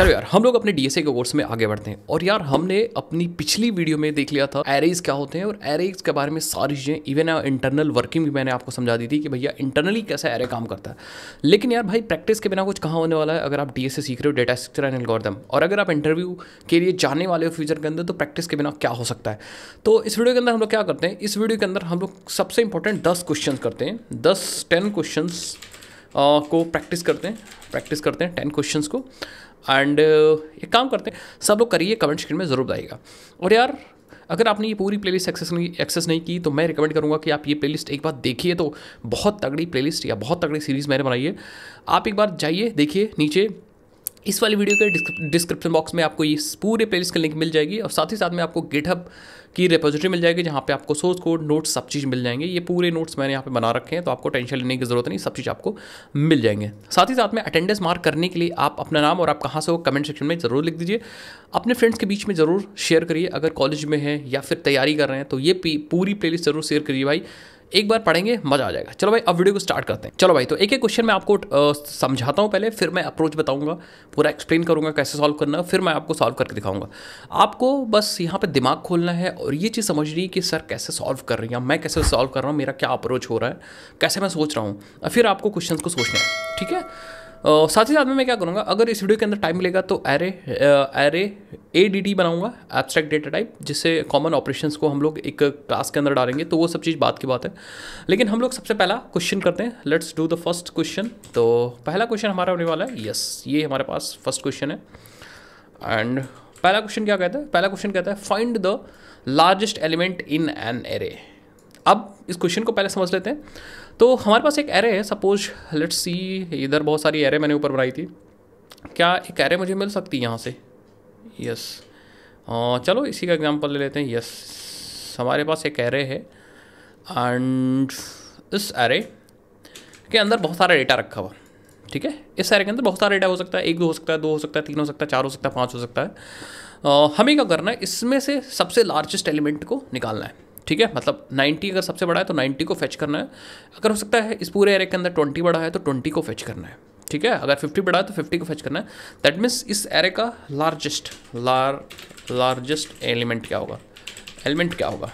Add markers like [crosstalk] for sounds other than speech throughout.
चलो यार हम लोग अपने डीएसए के कोर्स में आगे बढ़ते हैं और यार हमने अपनी पिछली वीडियो में देख लिया था एरेज क्या होते हैं और एरेज के बारे में सारी चीज़ें इवन इंटरनल वर्किंग भी मैंने आपको समझा दी थी कि भैया इंटरनली कैसे एरे काम करता है लेकिन यार भाई प्रैक्टिस के बिना कुछ कहाँ होने वाला है अगर आप डीएसए सीख रहे हो डेटा स्ट्रक्चर एंड एल्गोरिदम और अगर आप इंटरव्यू के लिए जाने वाले हो फ्यूचर के अंदर तो प्रैक्टिस के बिना क्या हो सकता है तो इस वीडियो के अंदर हम लोग क्या करते हैं इस वीडियो के अंदर हम लोग सबसे इंपॉर्टेंट दस क्वेश्चन करते हैं दस टेन क्वेश्चन को प्रैक्टिस करते हैं प्रैक्टिस करते हैं टेन क्वेश्चन को एंड uh, एक काम करते हैं सब लोग करिए कमेंट स्क्रीन में ज़रूर बताइएगा और यार अगर आपने ये पूरी प्लेलिस्ट एक्सेस नहीं एक्सेस नहीं की तो मैं रिकमेंड करूँगा कि आप ये प्लेलिस्ट एक बार देखिए तो बहुत तगड़ी प्लेलिस्ट या बहुत तगड़ी सीरीज़ मैंने बनाई है आप एक बार जाइए देखिए नीचे इस वाली वीडियो के डिस्क्रिप्शन बॉक्स में आपको ये पूरे प्लेलिस्ट की लिंक मिल जाएगी और साथ ही साथ में आपको गिटहब की रिपोजिटरी मिल जाएगी जहाँ पे आपको सोर्स कोड नोट्स सब चीज़ मिल जाएंगे ये पूरे नोट्स मैंने यहाँ पे बना रखे हैं तो आपको टेंशन लेने की ज़रूरत नहीं सब चीज़ आपको मिल जाएंगे साथ ही साथ में अटेंडेंस मार्क करने के लिए आप अपना नाम और आप कहाँ से हो कमेंट सेक्शन में ज़रूर लिख दीजिए अपने फ्रेंड्स के बीच में ज़रूर शेयर करिए अगर कॉलेज में है या फिर तैयारी कर रहे हैं तो ये पूरी प्ले ज़रूर शेयर करिए भाई एक बार पढ़ेंगे मजा आ जाएगा चलो भाई अब वीडियो को स्टार्ट करते हैं चलो भाई तो एक एक क्वेश्चन मैं आपको समझाता हूँ पहले फिर मैं अप्रोच बताऊँगा पूरा एक्सप्लेन करूँगा कैसे सॉल्व करना फिर मैं आपको सॉल्व करके दिखाऊंगा आपको बस यहाँ पर दिमाग खोलना है और ये चीज़ समझ रही है कि सर कैसे सॉल्व कर रही हैं मैं कैसे सॉल्व कर रहा हूँ मेरा क्या अप्रोच हो रहा है कैसे मैं सोच रहा हूँ फिर आपको क्वेश्चन को सोचना है ठीक है साथ ही साथ में मैं क्या करूँगा अगर इस वीडियो के अंदर टाइम मिलेगा तो array array A D T बनाऊँगा एब्स्ट्रैक्ट डेटा टाइप जिससे कॉमन ऑपरेशंस को हम लोग एक क्लास के अंदर डालेंगे तो वो सब चीज़ बात की बात है लेकिन हम लोग सबसे पहला क्वेश्चन करते हैं let's do the first question तो पहला क्वेश्चन हमारा होने वाला है यस ये हमारे पास फर्स्ट क्वेश्चन है एंड पहला क्वेश्चन क्या कहता है पहला क्वेश्चन कहता है find the largest element in an array अब इस क्वेश्चन को पहले समझ लेते हैं तो हमारे पास एक एरे है सपोज लेट्स सी इधर बहुत सारी एरे मैंने ऊपर बनाई थी क्या एक एरे मुझे मिल सकती है यहाँ से यस चलो इसी का एग्जांपल ले लेते हैं यस हमारे पास एक एरे है एंड इस एरे के अंदर बहुत सारा डेटा रखा हुआ ठीक है इस एरे के अंदर बहुत सारा डेटा हो सकता है एक हो सकता है दो हो सकता है तीन हो सकता है चार हो सकता है पाँच हो सकता है आ, हमें क्या करना है इसमें से सबसे लार्जेस्ट एलिमेंट को निकालना है ठीक है मतलब 90 अगर सबसे बड़ा है तो 90 को फेच करना है अगर हो सकता है इस पूरे एरे के अंदर 20 बड़ा है तो 20 को फेच करना है ठीक है अगर 50 बड़ा है तो 50 को फेच करना है दैट मीन्स इस एरे का लार्जेस्ट लार लार्जेस्ट एलिमेंट क्या होगा एलिमेंट क्या होगा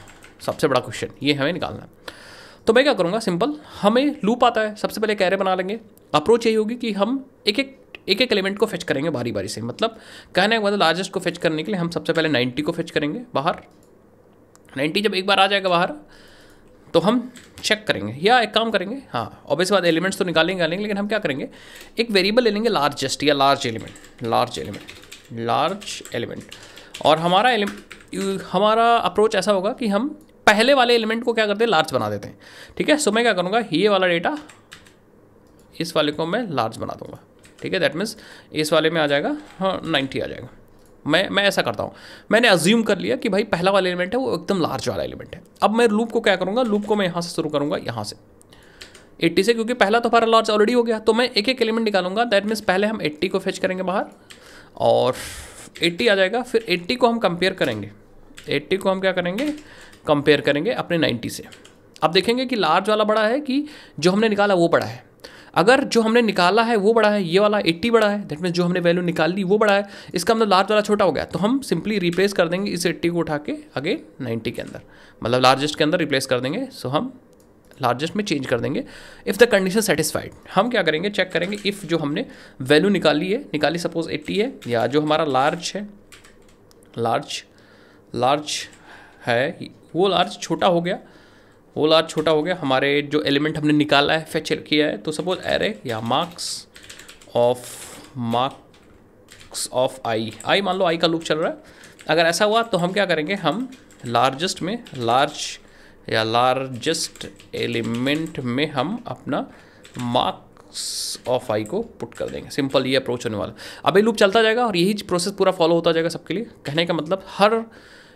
सबसे बड़ा क्वेश्चन ये हमें निकालना है तो मैं क्या करूँगा सिंपल हमें लूप आता है सबसे पहले एक एरे बना लेंगे अप्रोच यही होगी कि हम एक एक एक एक एलिमेंट को फेच करेंगे बारी बारी से मतलब कहने का मतलब लार्जेस्ट को फेच करने के लिए हम सबसे पहले 90 को फेच करेंगे बाहर नाइन्टी जब एक बार आ जाएगा बाहर तो हम चेक करेंगे या एक काम करेंगे हाँ ऑब्वियस बात एलिमेंट्स तो निकालेंगे निकालेंगे लेकिन हम क्या करेंगे एक वेरिएबल ले लेंगे लार्जेस्ट या large element large element large element और हमारा एलिमेंट हमारा अप्रोच ऐसा होगा कि हम पहले वाले एलिमेंट को क्या करते हैं लार्ज बना देते हैं ठीक है सो मैं क्या करूँगा ये वाला डेटा इस वाले को मैं लार्ज बना दूंगा ठीक है दैट मीन्स इस वाले में आ जाएगा हाँ नाइन्टी आ जाएगा मैं मैं ऐसा करता हूँ मैंने अज्यूम कर लिया कि भाई पहला वाला एलिमेंट है वो एकदम लार्ज वाला एलिमेंट है अब मैं लूप को क्या करूँगा लूप को मैं यहाँ से शुरू करूँगा यहाँ से 80 से क्योंकि पहला तो हमारा लार्ज ऑलरेडी हो गया तो मैं एक एक एलिमेंट निकालूंगा दैट मीन्स पहले हम 80 को फेच करेंगे बाहर और 80 आ जाएगा फिर 80 को हम कंपेयर करेंगे 80 को हम क्या करेंगे कंपेयर करेंगे अपने 90 से अब देखेंगे कि लार्ज वाला बड़ा है कि जो हमने निकाला वो बड़ा है अगर जो हमने निकाला है वो बड़ा है ये वाला एट्टी बड़ा है दैट मीन जो हमने वैल्यू निकाल ली वो बड़ा है इसका मतलब लार्ज वाला छोटा हो गया तो हम सिंपली रिप्लेस कर देंगे इस एट्टी को उठा के आगे नाइन्टी के अंदर मतलब लार्जेस्ट के अंदर रिप्लेस कर देंगे सो हम लार्जेस्ट में चेंज कर देंगे इफ़ द कंडीशन सेटिस्फाइड हम क्या करेंगे चेक करेंगे इफ़ जो हमने वैल्यू निकाली है निकाली सपोज एट्टी है या जो हमारा लार्ज है लार्ज लार्ज है वो लार्ज छोटा हो गया वो लार्ज छोटा हो गया हमारे जो एलिमेंट हमने निकाला है फैचर किया है तो सपोज एरे या marks of marks of i i मान लो आई का लुक चल रहा है अगर ऐसा हुआ तो हम क्या करेंगे हम लार्जेस्ट में लार्ज या लार्जेस्ट एलिमेंट में हम अपना मार्क्स ऑफ आई को पुट कर देंगे सिंपल ये अप्रोच होने वाला अभी लूप चलता जाएगा और यही प्रोसेस पूरा फॉलो होता जाएगा सबके लिए कहने का मतलब हर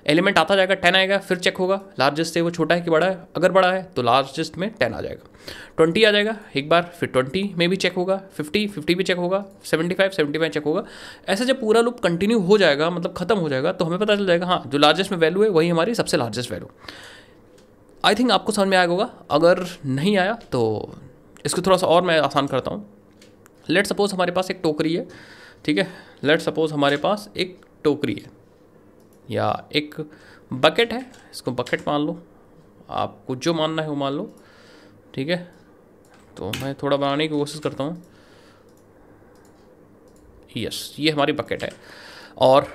एलिमेंट आता जाएगा टेन आएगा फिर चेक होगा लार्जेस्ट है वो छोटा है कि बड़ा है अगर बड़ा है तो लार्जेस्ट में टेन आ जाएगा ट्वेंटी आ जाएगा एक बार फिर ट्वेंटी में भी चेक होगा फिफ्टी फिफ्टी भी चेक होगा seventy five seventy five check होगा ऐसे जब पूरा लूप कंटिन्यू हो जाएगा मतलब खत्म हो जाएगा तो हमें पता चल जाएगा हाँ जो लार्जेस्ट में वैल्यू है वही हमारी सबसे लार्जेस्ट वैल्यू आई थिंक आपको समझ में आया होगा अगर नहीं आया तो इसको थोड़ा सा और मैं आसान करता हूँ लेट सपोज हमारे पास एक टोकरी है ठीक है लेट सपोज हमारे पास एक टोकरी है या एक बकेट है इसको बकेट मान लो आपको जो मानना है वो मान लो ठीक है तो मैं थोड़ा बनाने की कोशिश करता हूँ यस ये हमारी बकेट है और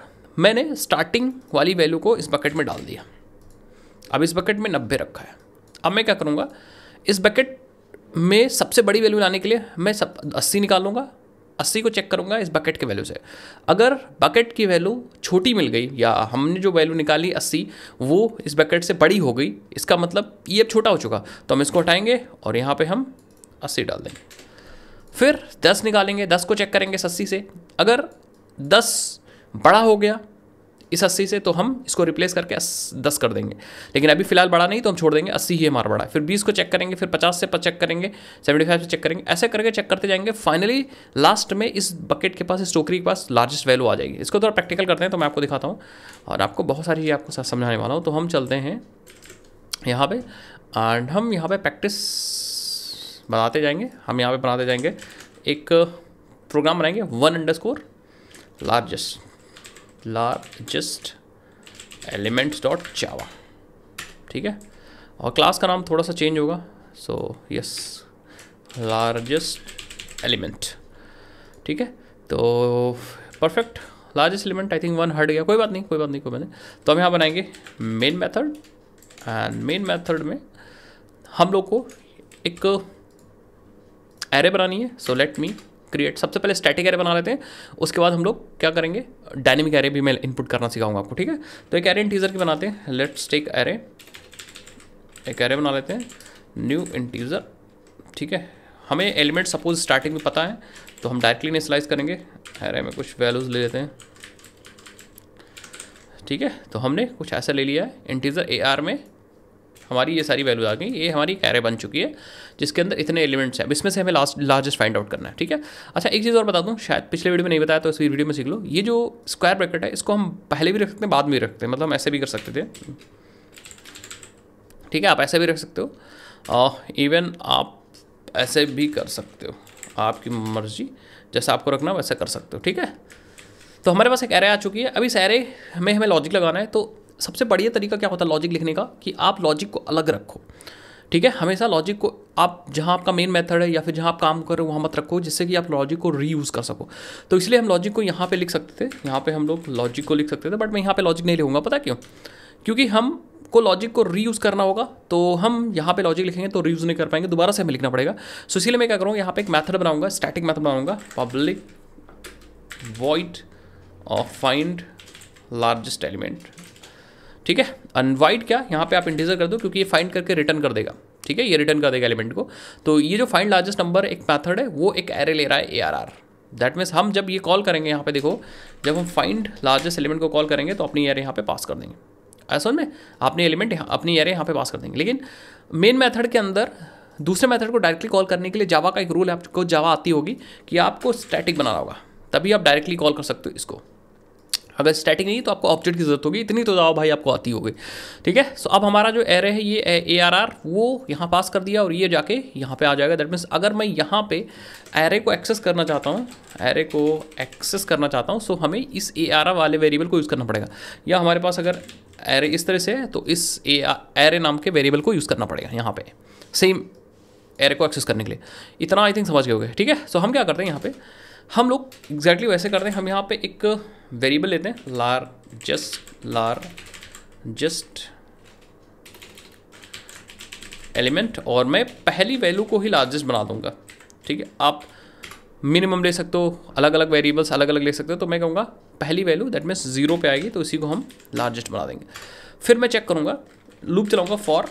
मैंने स्टार्टिंग वाली वैल्यू को इस बकेट में डाल दिया अब इस बकेट में नब्बे रखा है अब मैं क्या करूँगा इस बकेट में सबसे बड़ी वैल्यू लाने के लिए मैं सब अस्सी निकालूंगा अस्सी को चेक करूंगा इस बकेट के वैल्यू से अगर बकेट की वैल्यू छोटी मिल गई या हमने जो वैल्यू निकाली अस्सी वो इस बकेट से बड़ी हो गई इसका मतलब ये अब छोटा हो चुका तो हम इसको हटाएंगे और यहाँ पर हम अस्सी डाल देंगे फिर दस निकालेंगे दस को चेक करेंगे अस्सी से अगर दस बड़ा हो गया इस अस्सी से तो हम इसको रिप्लेस करके दस कर देंगे लेकिन अभी फिलहाल बड़ा नहीं तो हम छोड़ देंगे अस्सी ही हमारा बड़ा फिर बीस को चेक करेंगे फिर पचास से चेक करेंगे सेवेंटी फाइव से चेक करेंगे ऐसे करके चेक करते जाएंगे फाइनली लास्ट में इस बकेट के पास इस टोकरी के पास लार्जेस्ट वैल्यू आ जाएगी इसको थोड़ा प्रैक्टिकल करते हैं तो मैं आपको दिखाता हूँ और आपको बहुत सारी आपको समझाने वाला हूँ तो हम चलते हैं यहाँ पर एंड हम यहाँ पर प्रैक्टिस बनाते जाएंगे हम यहाँ पर बनाते जाएंगे एक प्रोग्राम बनाएंगे one underscore largest largest elements dot java ठीक है और क्लास का नाम थोड़ा सा चेंज होगा सो यस लार्जेस्ट एलिमेंट ठीक है तो perfect largest element I think one हट गया कोई बात नहीं कोई बात नहीं कोई बात नहीं तो हम यहाँ बनाएंगे main method and main method में हम लोग को एक एरे बनानी है सो लेट मी क्रिएट सबसे पहले स्टैटिक एरे बना लेते हैं उसके बाद हम लोग क्या करेंगे डायनेमिक एरे भी मैं इनपुट करना सिखाऊंगा आपको ठीक है तो एक एरे इंटीजर की बनाते हैं लेट्स टेक एरे एक एरे बना लेते हैं न्यू इंटीजर ठीक है हमें एलिमेंट सपोज स्टार्टिंग में पता है तो हम डायरेक्टली नहीं स्लाइस करेंगे एरे में कुछ वैल्यूज़ ले लेते हैं ठीक है तो हमने कुछ ऐसा ले लिया है इंटीजर ए आर में हमारी ये सारी वैल्यूज आ गई ये हमारी कैरे बन चुकी है जिसके अंदर इतने एलिमेंट्स हैं इसमें से हमें लास्ट लार्जेस्ट फाइंड आउट करना है ठीक है अच्छा एक चीज़ और बता दूँ शायद पिछले वीडियो में नहीं बताया तो इस वीडियो में सीख लो ये जो स्क्वायर ब्रैकेट है इसको हम पहले भी रख सकते हैं बाद में भी रखते हैं मतलब हम ऐसे भी कर सकते थे ठीक है आप ऐसे भी रख सकते हो इवन आप ऐसे भी कर सकते हो आपकी मर्जी जैसा आपको रखना वैसा कर सकते हो ठीक है तो हमारे पास एक एरे आ चुकी है अभी इस एरे में हमें लॉजिक लगाना है तो सबसे बढ़िया तरीका क्या होता है लॉजिक लिखने का कि आप लॉजिक को अलग रखो ठीक है हमेशा लॉजिक को आप जहाँ आपका मेन मेथड है या फिर जहाँ आप काम कर रहे हो वहाँ मत रखो जिससे कि आप लॉजिक को रीयूज़ कर सको तो इसलिए हम लॉजिक को यहाँ पे लिख सकते थे यहाँ पे हम लोग लॉजिक को लिख सकते थे बट मैं यहाँ पे लॉजिक नहीं लिखूंगा पता क्यों क्योंकि हम को लॉजिक को रीयूज़ करना होगा तो हम यहाँ पे लॉजिक लिखेंगे तो रीयूज़ नहीं कर पाएंगे दोबारा से हमें लिखना पड़ेगा सो इसीलिए मैं क्या करूँगा यहाँ पे एक मैथड बनाऊंगा स्टैटिक मैथड बनाऊंगा public void of find largest element ठीक है अनवाइड क्या यहाँ पे आप इंटीजर कर दो क्योंकि ये फाइंड करके रिटर्न कर देगा ठीक है ये रिटर्न कर देगा एलिमेंट को तो ये जो फाइंड लार्जेस्ट नंबर एक मैथड है वो एक एरे ले रहा है A R R that means हम जब ये कॉल करेंगे यहाँ पे देखो जब हम फाइंड लार्जेस्ट एलिमेंट को कॉल करेंगे तो अपनी एरे यहाँ पे पास कर देंगे ऐसा में आपने एलिमेंट अपनी एरे यहाँ पे पास कर देंगे लेकिन मेन मेथड के अंदर दूसरे मेथड को डायरेक्टली कॉल करने के लिए जावा का एक रूल है आपको जावा आती होगी कि आपको स्टैटिक बनाना होगा तभी आप डायरेक्टली कॉल कर सकते हो इसको अगर स्टैटिक नहीं तो आपको ऑब्जेक्ट की जरूरत होगी इतनी तो जाओ भाई आपको आती होगी ठीक है सो अब हमारा जो एरे है ये ए आर आर वो यहाँ पास कर दिया और ये जाके यहाँ पे आ जाएगा दैट मीन्स अगर मैं यहाँ पे एरे को एक्सेस करना चाहता हूँ एरे को एक्सेस करना चाहता हूँ सो हमें इस ए आर आर वाले वेरिएबल को यूज़ करना पड़ेगा या हमारे पास अगर एरे इस तरह से है तो इस ए एरे नाम के वेरिएबल को यूज़ करना पड़ेगा यहाँ पे सेम एरे को एक्सेस करने के लिए इतना आई थिंक समझ गए ठीक है सो हम क्या करते हैं यहाँ पर हम लोग एग्जैक्टली exactly वैसे करते हैं हम यहाँ पे एक वेरिएबल लेते हैं लार जस्ट लार जस्ट एलिमेंट और मैं पहली वैल्यू को ही लार्जेस्ट बना दूंगा ठीक है आप मिनिमम ले सकते हो अलग अलग वेरिएबल्स अलग अलग ले सकते हो तो मैं कहूँगा पहली वैल्यू दैट मीन्स जीरो पे आएगी तो इसी को हम लार्जेस्ट बना देंगे फिर मैं चेक करूँगा लूप चलाऊँगा for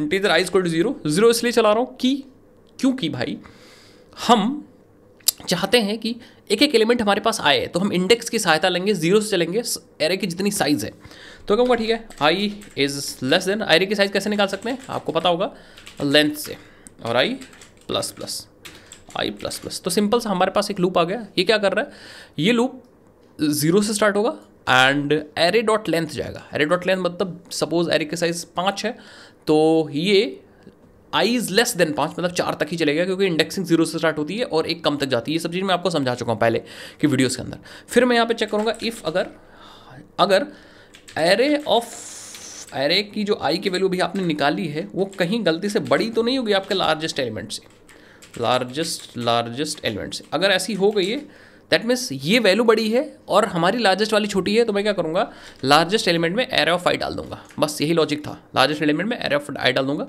integer i equal to zero zero इसलिए चला रहा हूँ कि क्योंकि भाई हम चाहते हैं कि एक एक एलिमेंट हमारे पास आए तो हम इंडेक्स की सहायता लेंगे जीरो से चलेंगे एरे की जितनी साइज़ है तो कहूँगा ठीक है i is less than array की साइज़ कैसे निकाल सकते हैं आपको पता होगा लेंथ से और i plus plus i plus plus तो सिंपल सा हमारे पास एक लूप आ गया ये क्या कर रहा है ये लूप ज़ीरो से स्टार्ट होगा एंड एरे डॉट लेंथ जाएगा एरे डॉट लेंथ मतलब सपोज एरे की साइज़ पाँच है तो ये आई इज लेस देन पांच मतलब चार तक ही चलेगा क्योंकि इंडेक्सिंग जीरो से स्टार्ट होती है और एक कम तक जाती है ये सब चीज़ मैं आपको समझा चुका हूँ पहले कि वीडियोज़ के अंदर फिर मैं यहाँ पर चेक करूंगा इफ़ अगर अगर एरे ऑफ एरे की जो आई की वैल्यू भी आपने निकाली है वो कहीं गलती से बड़ी तो नहीं होगी आपके लार्जेस्ट एलिमेंट से लार्जेस्ट लार्जेस्ट एलिमेंट से अगर ऐसी हो गई है दैट मीन्स ये वैल्यू बड़ी है और हमारी लार्जेस्ट वाली छोटी है तो मैं क्या करूँगा लार्जेस्ट एलिमेंट में एरे ऑफ आई डाल दूंगा बस यही लॉजिक था लार्जेस्ट एलिमेंट में एरे ऑफ आई डाल दूंगा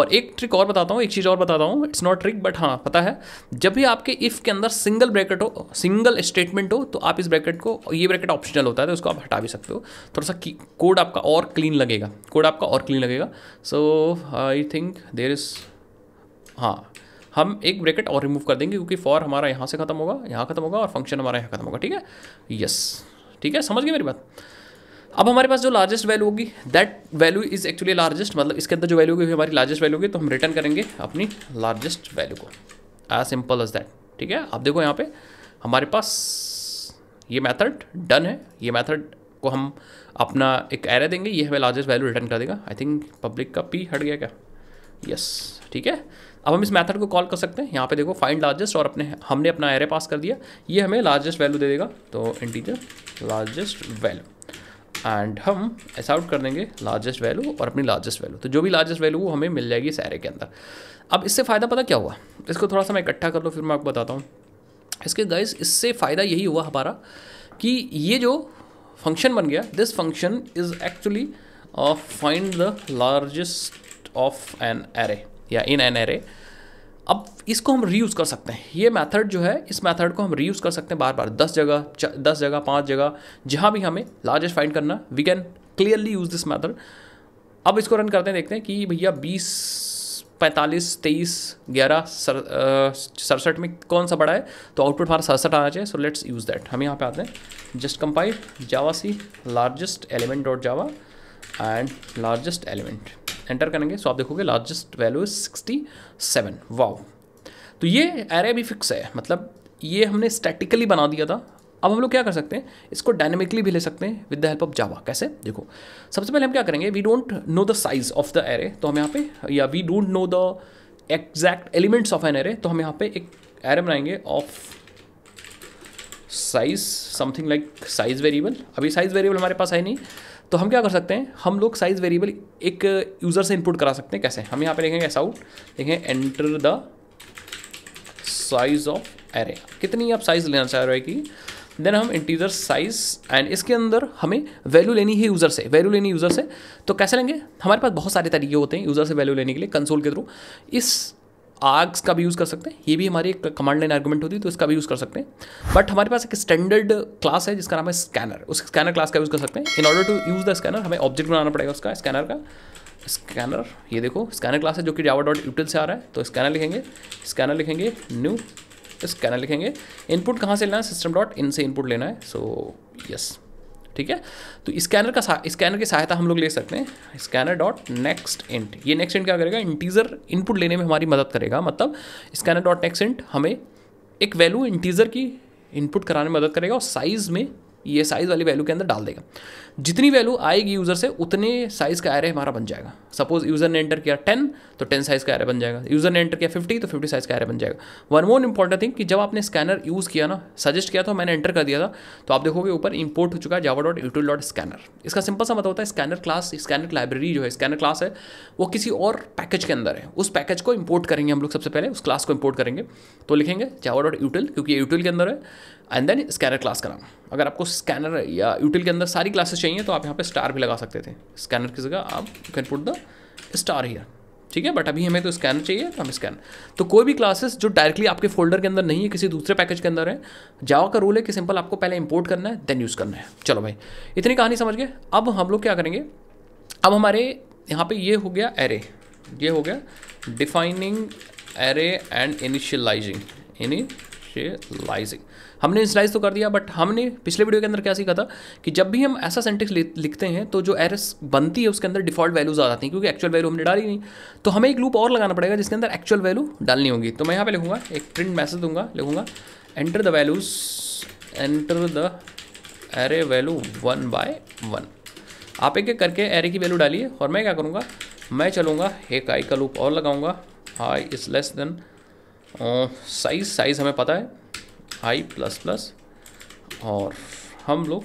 और एक ट्रिक और बताता हूँ एक चीज़ और बताता हूँ इट्स नॉट ट्रिक बट हाँ पता है जब भी आपके इफ़ के अंदर सिंगल ब्रैकेट हो सिंगल स्टेटमेंट हो तो आप इस ब्रैकेट को ये ब्रैकेट ऑप्शनल होता है तो उसको आप हटा भी सकते हो थोड़ा सा कोड आपका और क्लीन लगेगा कोड आपका और क्लीन लगेगा सो आई थिंक देर इज़ हाँ हम एक ब्रैकेट और रिमूव कर देंगे क्योंकि फॉर हमारा यहाँ से खत्म होगा यहाँ खत्म होगा और फंक्शन हमारा यहाँ खत्म होगा ठीक है यस ठीक है समझ गए मेरी बात अब हमारे पास जो लार्जेस्ट वैल्यू होगी that value is actually largest मतलब इसके अंदर जो वैल्यू होगी हमारी लार्जेस्ट वैल्यू होगी तो हम रिटर्न करेंगे अपनी लार्जेस्ट वैल्यू को एज सिंपल एज दैट ठीक है आप देखो यहाँ पे हमारे पास ये मेथड डन है ये मेथड को हम अपना एक एरे देंगे ये हमें लार्जेस्ट वैल्यू रिटर्न कर देगा आई थिंक पब्लिक का पी हट गया क्या यस yes, ठीक है अब हम इस मैथड को कॉल कर सकते हैं यहाँ पे देखो फाइंड लार्जेस्ट और अपने हमने अपना एरे पास कर दिया ये हमें लार्जेस्ट वैल्यू दे देगा तो इंटीजर लार्जेस्ट वैल्यू एंड हम ऐसा आउट कर देंगे लार्जेस्ट वैल्यू और अपनी लार्जेस्ट वैल्यू तो जो भी लार्जेस्ट वैल्यू वो हमें मिल जाएगी इस एरे के अंदर अब इससे फ़ायदा पता क्या हुआ इसको थोड़ा सा मैं इकट्ठा कर लो फिर मैं आपको बताता हूँ इसके गाइज इससे फ़ायदा यही हुआ हमारा कि ये जो फंक्शन बन गया this function is actually find the largest of an array या इन एन एरे अब इसको हम रीयूज़ कर सकते हैं ये मेथड जो है इस मेथड को हम रीयूज़ कर सकते हैं बार बार दस जगह दस जगह पाँच जगह जहाँ भी हमें लार्जेस्ट फाइंड करना we can clearly use this method अब इसको रन करते हैं देखते हैं कि भैया बीस पैंतालीस तेईस ग्यारह सड़सठ में कौन सा बड़ा है तो आउटपुट हमारा सड़सठ आना चाहिए सो लेट्स यूज़ दैट हम यहाँ पे आते हैं just compile javac largest element dot Java and largest element enter करेंगे सो आप देखोगे largest value is sixty seven wow तो ये एरे भी फिक्स है मतलब ये हमने स्टैटिकली बना दिया था अब हम लोग क्या कर सकते हैं इसको डायनेमिकली भी ले सकते हैं with the help of java कैसे देखो सबसे पहले हम क्या करेंगे we don't know the size of the array तो हम यहाँ पे या we don't know the exact elements of an array तो हम यहाँ पे एक एरे बनाएंगे of size something like size variable अभी साइज वेरिएबल हमारे पास है नहीं तो हम क्या कर सकते हैं हम लोग साइज़ वेरिएबल एक यूज़र से इनपुट करा सकते हैं कैसे हम यहाँ पे लिखेंगे S out enter the size of array कितनी आप साइज़ लेना चाह रहे हो कि देन हम इंटीजर साइज एंड इसके अंदर हमें वैल्यू लेनी है यूज़र से वैल्यू लेनी यूज़र से तो कैसे लेंगे हमारे पास बहुत सारे तरीके होते हैं यूज़र से वैल्यू लेने के लिए कंसोल के थ्रू इस आर्ग्स का भी यूज़ कर सकते हैं ये भी हमारी एक कमांड लाइन आर्गूमेंट होती है तो इसका भी यूज़ कर सकते हैं बट हमारे पास एक स्टैंडर्ड क्लास है जिसका नाम है स्कैनर उस स्कैनर क्लास का यूज़ कर सकते हैं in order to use the scanner हमें ऑब्जेक्ट बनाना पड़ेगा उसका स्कैनर का स्कैनर ये देखो स्कैनर क्लास है जो कि जावा डॉट यूटिल से आ रहा है तो स्कैनर लिखेंगे स्कैनर लिखेंगे न्यू स्कैनर लिखेंगे इनपुट कहाँ से लेना है सिस्टम डॉट इन से इनपुट लेना है सो यस ठीक है तो स्कैनर का स्कैनर की सहायता हम लोग ले सकते हैं स्कैनर डॉट नेक्स्ट इंट ये नेक्स्ट इंट क्या करेगा इंटीजर इनपुट लेने में हमारी मदद करेगा मतलब स्कैनर डॉट नेक्स्ट इंट हमें एक वैल्यू इंटीजर की इनपुट कराने में मदद करेगा और साइज़ में ये साइज़ वाली वैल्यू के अंदर डाल देगा जितनी वैल्यू आएगी यूज़र से उतने साइज़ का एरे हमारा बन जाएगा सपोज यूज़र ने एंटर किया टेन तो टेन साइज़ का एरे बन जाएगा यूज़र ने एंटर किया फिफ्टी तो फिफ्टी साइज़ का एरे बन जाएगा वन मोर इंपॉर्टेंट थिंग कि जब आपने स्कैनर यूज़ किया ना सजेस्ट किया था तो मैंने एंटर कर दिया था तो आप देखोगे ऊपर इंपोर्ट हो चुका है java dot YouTube dot scanner इसका सिंपल सा मतलब होता है स्कैनर क्लास स्कैनर लाइब्रेरी जो है स्कैनर क्लास है वो किसी और पैकेज के अंदर है उस पैकेज को इंपोर्ट करेंगे हम लोग सबसे पहले उस क्लास को इंपोर्ट करेंगे तो लिखेंगे जावा डॉट यूटिल क्योंकि यूटिल के अंदर है एंड देन स्कैनर क्लास का नाम अगर आपको स्कैनर या यूटिल के अंदर सारी क्लासेस चाहिए तो आप यहाँ पे स्टार भी लगा सकते थे स्कैनर की जगह आप you can put the star here ठीक है बट अभी हमें तो स्कैनर चाहिए तो हम स्कैन तो कोई भी क्लासेस जो डायरेक्टली आपके फोल्डर के अंदर नहीं है किसी दूसरे पैकेज के अंदर है जावा का रूल है कि सिंपल आपको पहले इंपोर्ट करना है देन यूज़ करना है चलो भाई इतनी कहानी समझ गए अब हम लोग क्या करेंगे अब हमारे यहाँ पे ये हो गया एरे ये हो गया डिफाइनिंग एरे एंड इनिशियलाइजिंग इनी स्पेशलाइजिंग हमने स्लाइज तो कर दिया बट हमने पिछले वीडियो के अंदर क्या सीखा था कि जब भी हम ऐसा सेंटेंस लिखते हैं तो जो एरस बनती है उसके अंदर डिफॉल्ट वैल्यूज आ जाती हैं क्योंकि एक्चुअल वैल्यू हमने डाली नहीं तो हमें एक लूप और लगाना पड़ेगा जिसके अंदर एक्चुअल वैल्यू डालनी होगी तो मैं यहाँ पर लिखूंगा एक प्रिंट मैसेज दूंगा लिखूंगा enter the values enter the array value one by one आप एक एक करके एरे की वैल्यू डालिए और मैं क्या करूँगा मैं चलूँगा एक आई का लूप और लगाऊंगा i is less than size size हमें पता है आई प्लस प्लस और हम लोग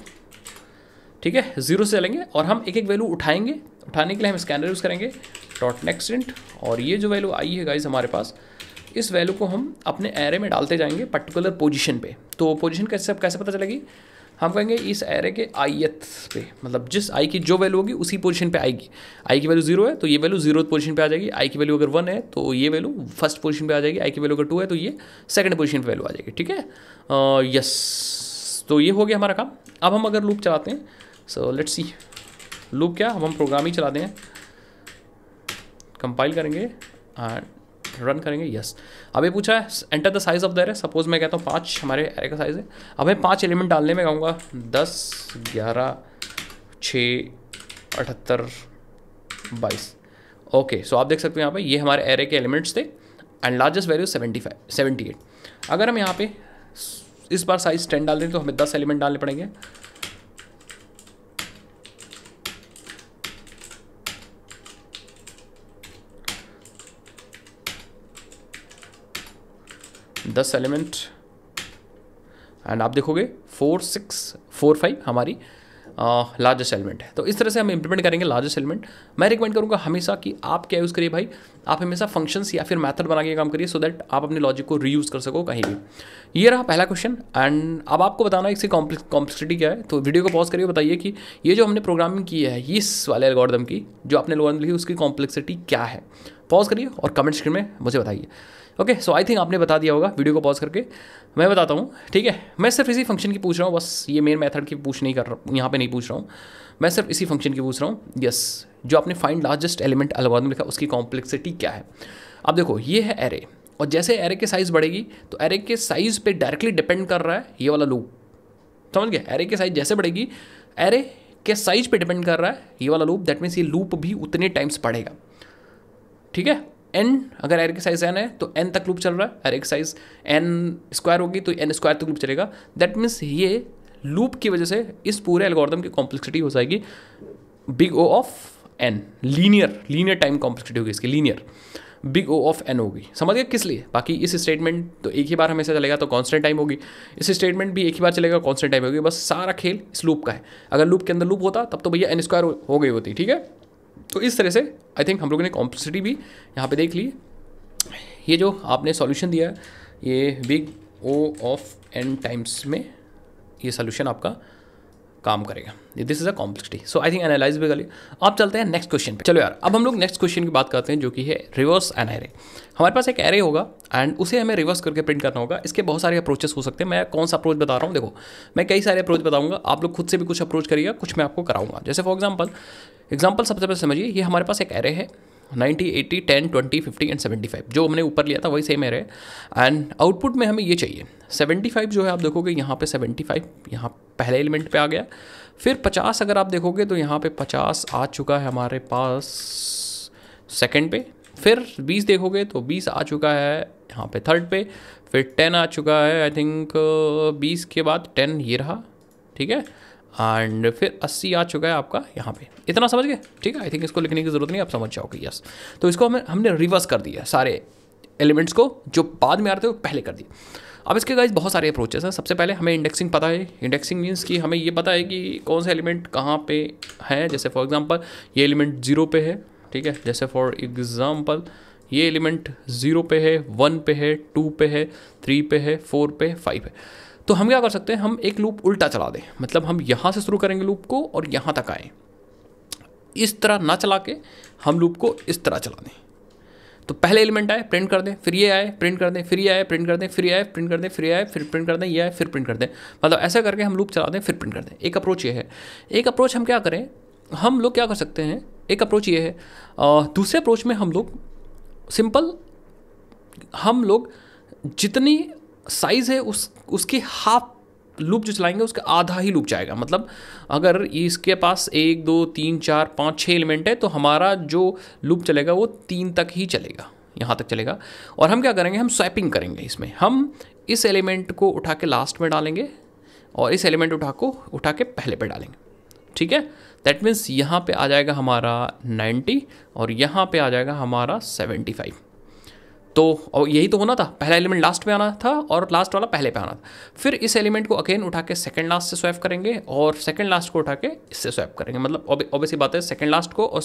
ठीक है ज़ीरो से चलेंगे और हम एक एक वैल्यू उठाएंगे उठाने के लिए हम स्कैनर यूज़ करेंगे डॉट नेक्स्ट इंट और ये जो वैल्यू आई है गाइज हमारे पास इस वैल्यू को हम अपने एरे में डालते जाएंगे पर्टिकुलर पोजीशन पे तो पोजीशन कैसे कैसे पता चलेगी हम कहेंगे इस एरे के एथ पे मतलब जिस आई की जो वैल्यू होगी उसी पोजीशन पे आएगी आई की वैल्यू जीरो है तो ये वैल्यू जीरो पोजीशन पे आ जाएगी आई की वैल्यू अगर वन है तो ये वैल्यू फर्स्ट पोजीशन पे आ जाएगी आई की वैल्यू अगर टू है तो ये सेकंड पोजीशन पे वैल्यू आ जाएगी ठीक है यस तो ये हो गया हमारा काम अब हम अगर लूप चलाते हैं सो लेट्स सी लूप क्या हम हम प्रोग्राम ही चलाते हैं कंपाइल करेंगे एंड रन करेंगे यस अभी पूछा है enter the size of the array suppose मैं कहता हूँ पाँच हमारे एरे का साइज़ है अब मैं पाँच एलिमेंट डालने में कहूँगा दस ग्यारह छः अठहत्तर बाईस ओके सो आप देख सकते हो यहाँ पे ये हमारे एरे के एलिमेंट्स थे and largest value seventy five seventy eight अगर हम यहाँ पे इस बार साइज़ टेन डाल दें तो हमें दस एलिमेंट डालने पड़ेंगे दस एलिमेंट एंड आप देखोगे फोर सिक्स फोर फाइव हमारी लार्जेस्ट एलिमेंट है तो इस तरह से हम इंप्लीमेंट करेंगे लार्जेस्ट एलिमेंट मैं रिकमेंड करूँगा हमेशा कि आप क्या यूज़ करिए भाई आप हमेशा फंक्शंस या फिर मेथड बना के काम करिए सो दैट आप अपने लॉजिक को रीयूज़ कर सको कहीं भी ये रहा पहला क्वेश्चन एंड अब आपको बताना इसकी कॉम्प्लेक्सिटी क्या है तो वीडियो को पॉज करिए बताइए कि ये जो हमने प्रोग्रामिंग की है इस वाले एल्गोरिदम की जो आपने एल्गोरिदम लिखी उसकी कॉम्प्लेक्सिटी क्या है पॉज करिए और कमेंट स्क्रीन में मुझे बताइए ओके सो आई थिंक आपने बता दिया होगा वीडियो को पॉज करके मैं बताता हूँ ठीक है मैं सिर्फ इसी फंक्शन की पूछ रहा हूँ बस ये मेन मेथड की पूछ नहीं कर रहा हूँ यहाँ पे नहीं पूछ रहा हूँ मैं सिर्फ इसी फंक्शन की पूछ रहा हूँ यस जो आपने फाइंड लार्जेस्ट एलिमेंट में लिखा उसकी कॉम्प्लेक्सिटी क्या है अब देखो ये है एरे और जैसे एरे के साइज़ बढ़ेगी तो एरे के साइज़ पे डायरेक्टली डिपेंड कर रहा है ये वाला लूप समझ गया एरे के साइज़ जैसे बढ़ेगी एरे के साइज पे डिपेंड कर रहा है ये वाला लूप दैट मीन्स ये लूप भी उतने टाइम्स पड़ेगा ठीक है एन अगर एरे की साइज एन है तो एन तक लूप चल रहा है एरे की साइज एन स्क्वायर होगी तो एन स्क्वायर तक लूप चलेगा दैट मीन्स ये लूप की वजह से इस पूरे एल्गोरिथम की कॉम्प्लेक्सिटी हो जाएगी big O of N linear linear time complexity होगी इसकी linear big O of n होगी समझ गए किस लिए बाकी इस स्टेटमेंट तो एक ही बार हमेशा चलेगा तो कॉन्स्टेंट टाइम होगी इस स्टेटमेंट भी एक ही बार चलेगा कॉन्स्टेंट टाइम होगी बस सारा खेल इस लूप का है अगर लूप के अंदर लूप होता तब तो भैया एन स्क्वायर हो गई होती ठीक है तो इस तरह से आई थिंक हम लोगों ने कॉम्प्लेक्सिटी भी यहाँ पे देख ली ये जो आपने सॉल्यूशन दिया है ये big O of n times में ये सोल्यूशन आपका काम करेगा this is a complexity so I think analyse भी कर लिए आप चलते हैं नेक्स्ट क्वेश्चन पे चलो यार अब हम लोग नेक्स्ट क्वेश्चन की बात करते हैं जो कि है रिवर्स एन एरे हमारे पास एक एरे होगा एंड उसे हमें रिवर्स करके प्रिंट करना होगा इसके बहुत सारे अप्रोचेस हो सकते हैं मैं कौन सा अप्रोच बता रहा हूँ देखो मैं कई सारे अप्रोच बताऊंगा आप लोग खुद से भी कुछ अप्रोच करिएगा कुछ मैं आपको कराऊंगा जैसे फॉर एग्जाम्पल एग्जाम्पल सबसे पहले समझिए ये हमारे पास एक एरे है 90, 80, 10, 20, 50 एंड 75 जो हमने ऊपर लिया था वही सेम एरे है एंड आउटपुट में हमें ये चाहिए 75 जो है आप देखोगे यहाँ पे 75 यहाँ पहले एलिमेंट पे आ गया फिर 50 अगर आप देखोगे तो यहाँ पे 50 आ चुका है हमारे पास सेकंड पे फिर 20 देखोगे तो 20 आ चुका है यहाँ पे थर्ड पे फिर 10 आ चुका है आई थिंक 20 के बाद 10 ये रहा ठीक है एंड फिर 80 आ चुका है आपका यहाँ पे इतना समझ गए ठीक है आई थिंक इसको लिखने की ज़रूरत नहीं आप समझ जाओगे यस तो इसको हमें हमने रिवर्स कर दिया सारे एलिमेंट्स को जो बाद में आ रहे थे वो पहले कर दिए अब इसके गाइज बहुत सारे अप्रोचेस हैं सबसे पहले हमें इंडेक्सिंग पता है इंडेक्सिंग मीन्स कि हमें ये पता है कि कौन सा एलिमेंट कहाँ पे है जैसे फॉर एग्जांपल ये एलिमेंट ज़ीरो पे है ठीक है जैसे फॉर एग्ज़ाम्पल ये एलिमेंट ज़ीरो पे है वन पे है टू पे है थ्री पे है फोर पे फाइव है तो हम क्या कर सकते हैं हम एक लूप उल्टा चला दें मतलब हम यहाँ से शुरू करेंगे लूप को और यहाँ तक आएँ इस तरह ना चला के हम लूप को इस तरह चला दें तो पहले एलिमेंट आए प्रिंट कर दें फिर ये आए प्रिंट कर दें फिर ये आए प्रिंट कर दें फिर ये आए प्रिंट कर दें फिर आए फिर प्रिंट कर दें ये आए फिर प्रिंट कर दें मतलब ऐसा करके हम लूप चला दें फिर प्रिंट कर दें एक अप्रोच ये है एक अप्रोच हम क्या करें हम लोग क्या कर सकते हैं एक अप्रोच ये है दूसरे अप्रोच में हम लोग सिंपल हम लोग जितनी साइज़ है उस उसके हाफ लूप जो चलाएंगे उसका आधा ही लूप जाएगा मतलब अगर इसके पास एक दो तीन चार पाँच छः एलिमेंट है तो हमारा जो लूप चलेगा वो तीन तक ही चलेगा यहाँ तक चलेगा और हम क्या करेंगे हम स्वैपिंग करेंगे इसमें हम इस एलिमेंट को उठा के लास्ट में डालेंगे और इस एलिमेंट उठा को उठा के पहले पे डालेंगे ठीक है दैट मीन्स यहाँ पे आ जाएगा हमारा 90 और यहाँ पे आ जाएगा हमारा 75 तो और यही तो होना था पहला एलिमेंट लास्ट में आना था और लास्ट वाला पहले पे आना था फिर इस एलिमेंट को अगेन उठा के सेकंड लास्ट से स्वैप करेंगे और सेकंड लास्ट को उठा के इससे स्वैप करेंगे मतलब ऑब्वियसली बात है सेकंड लास्ट को और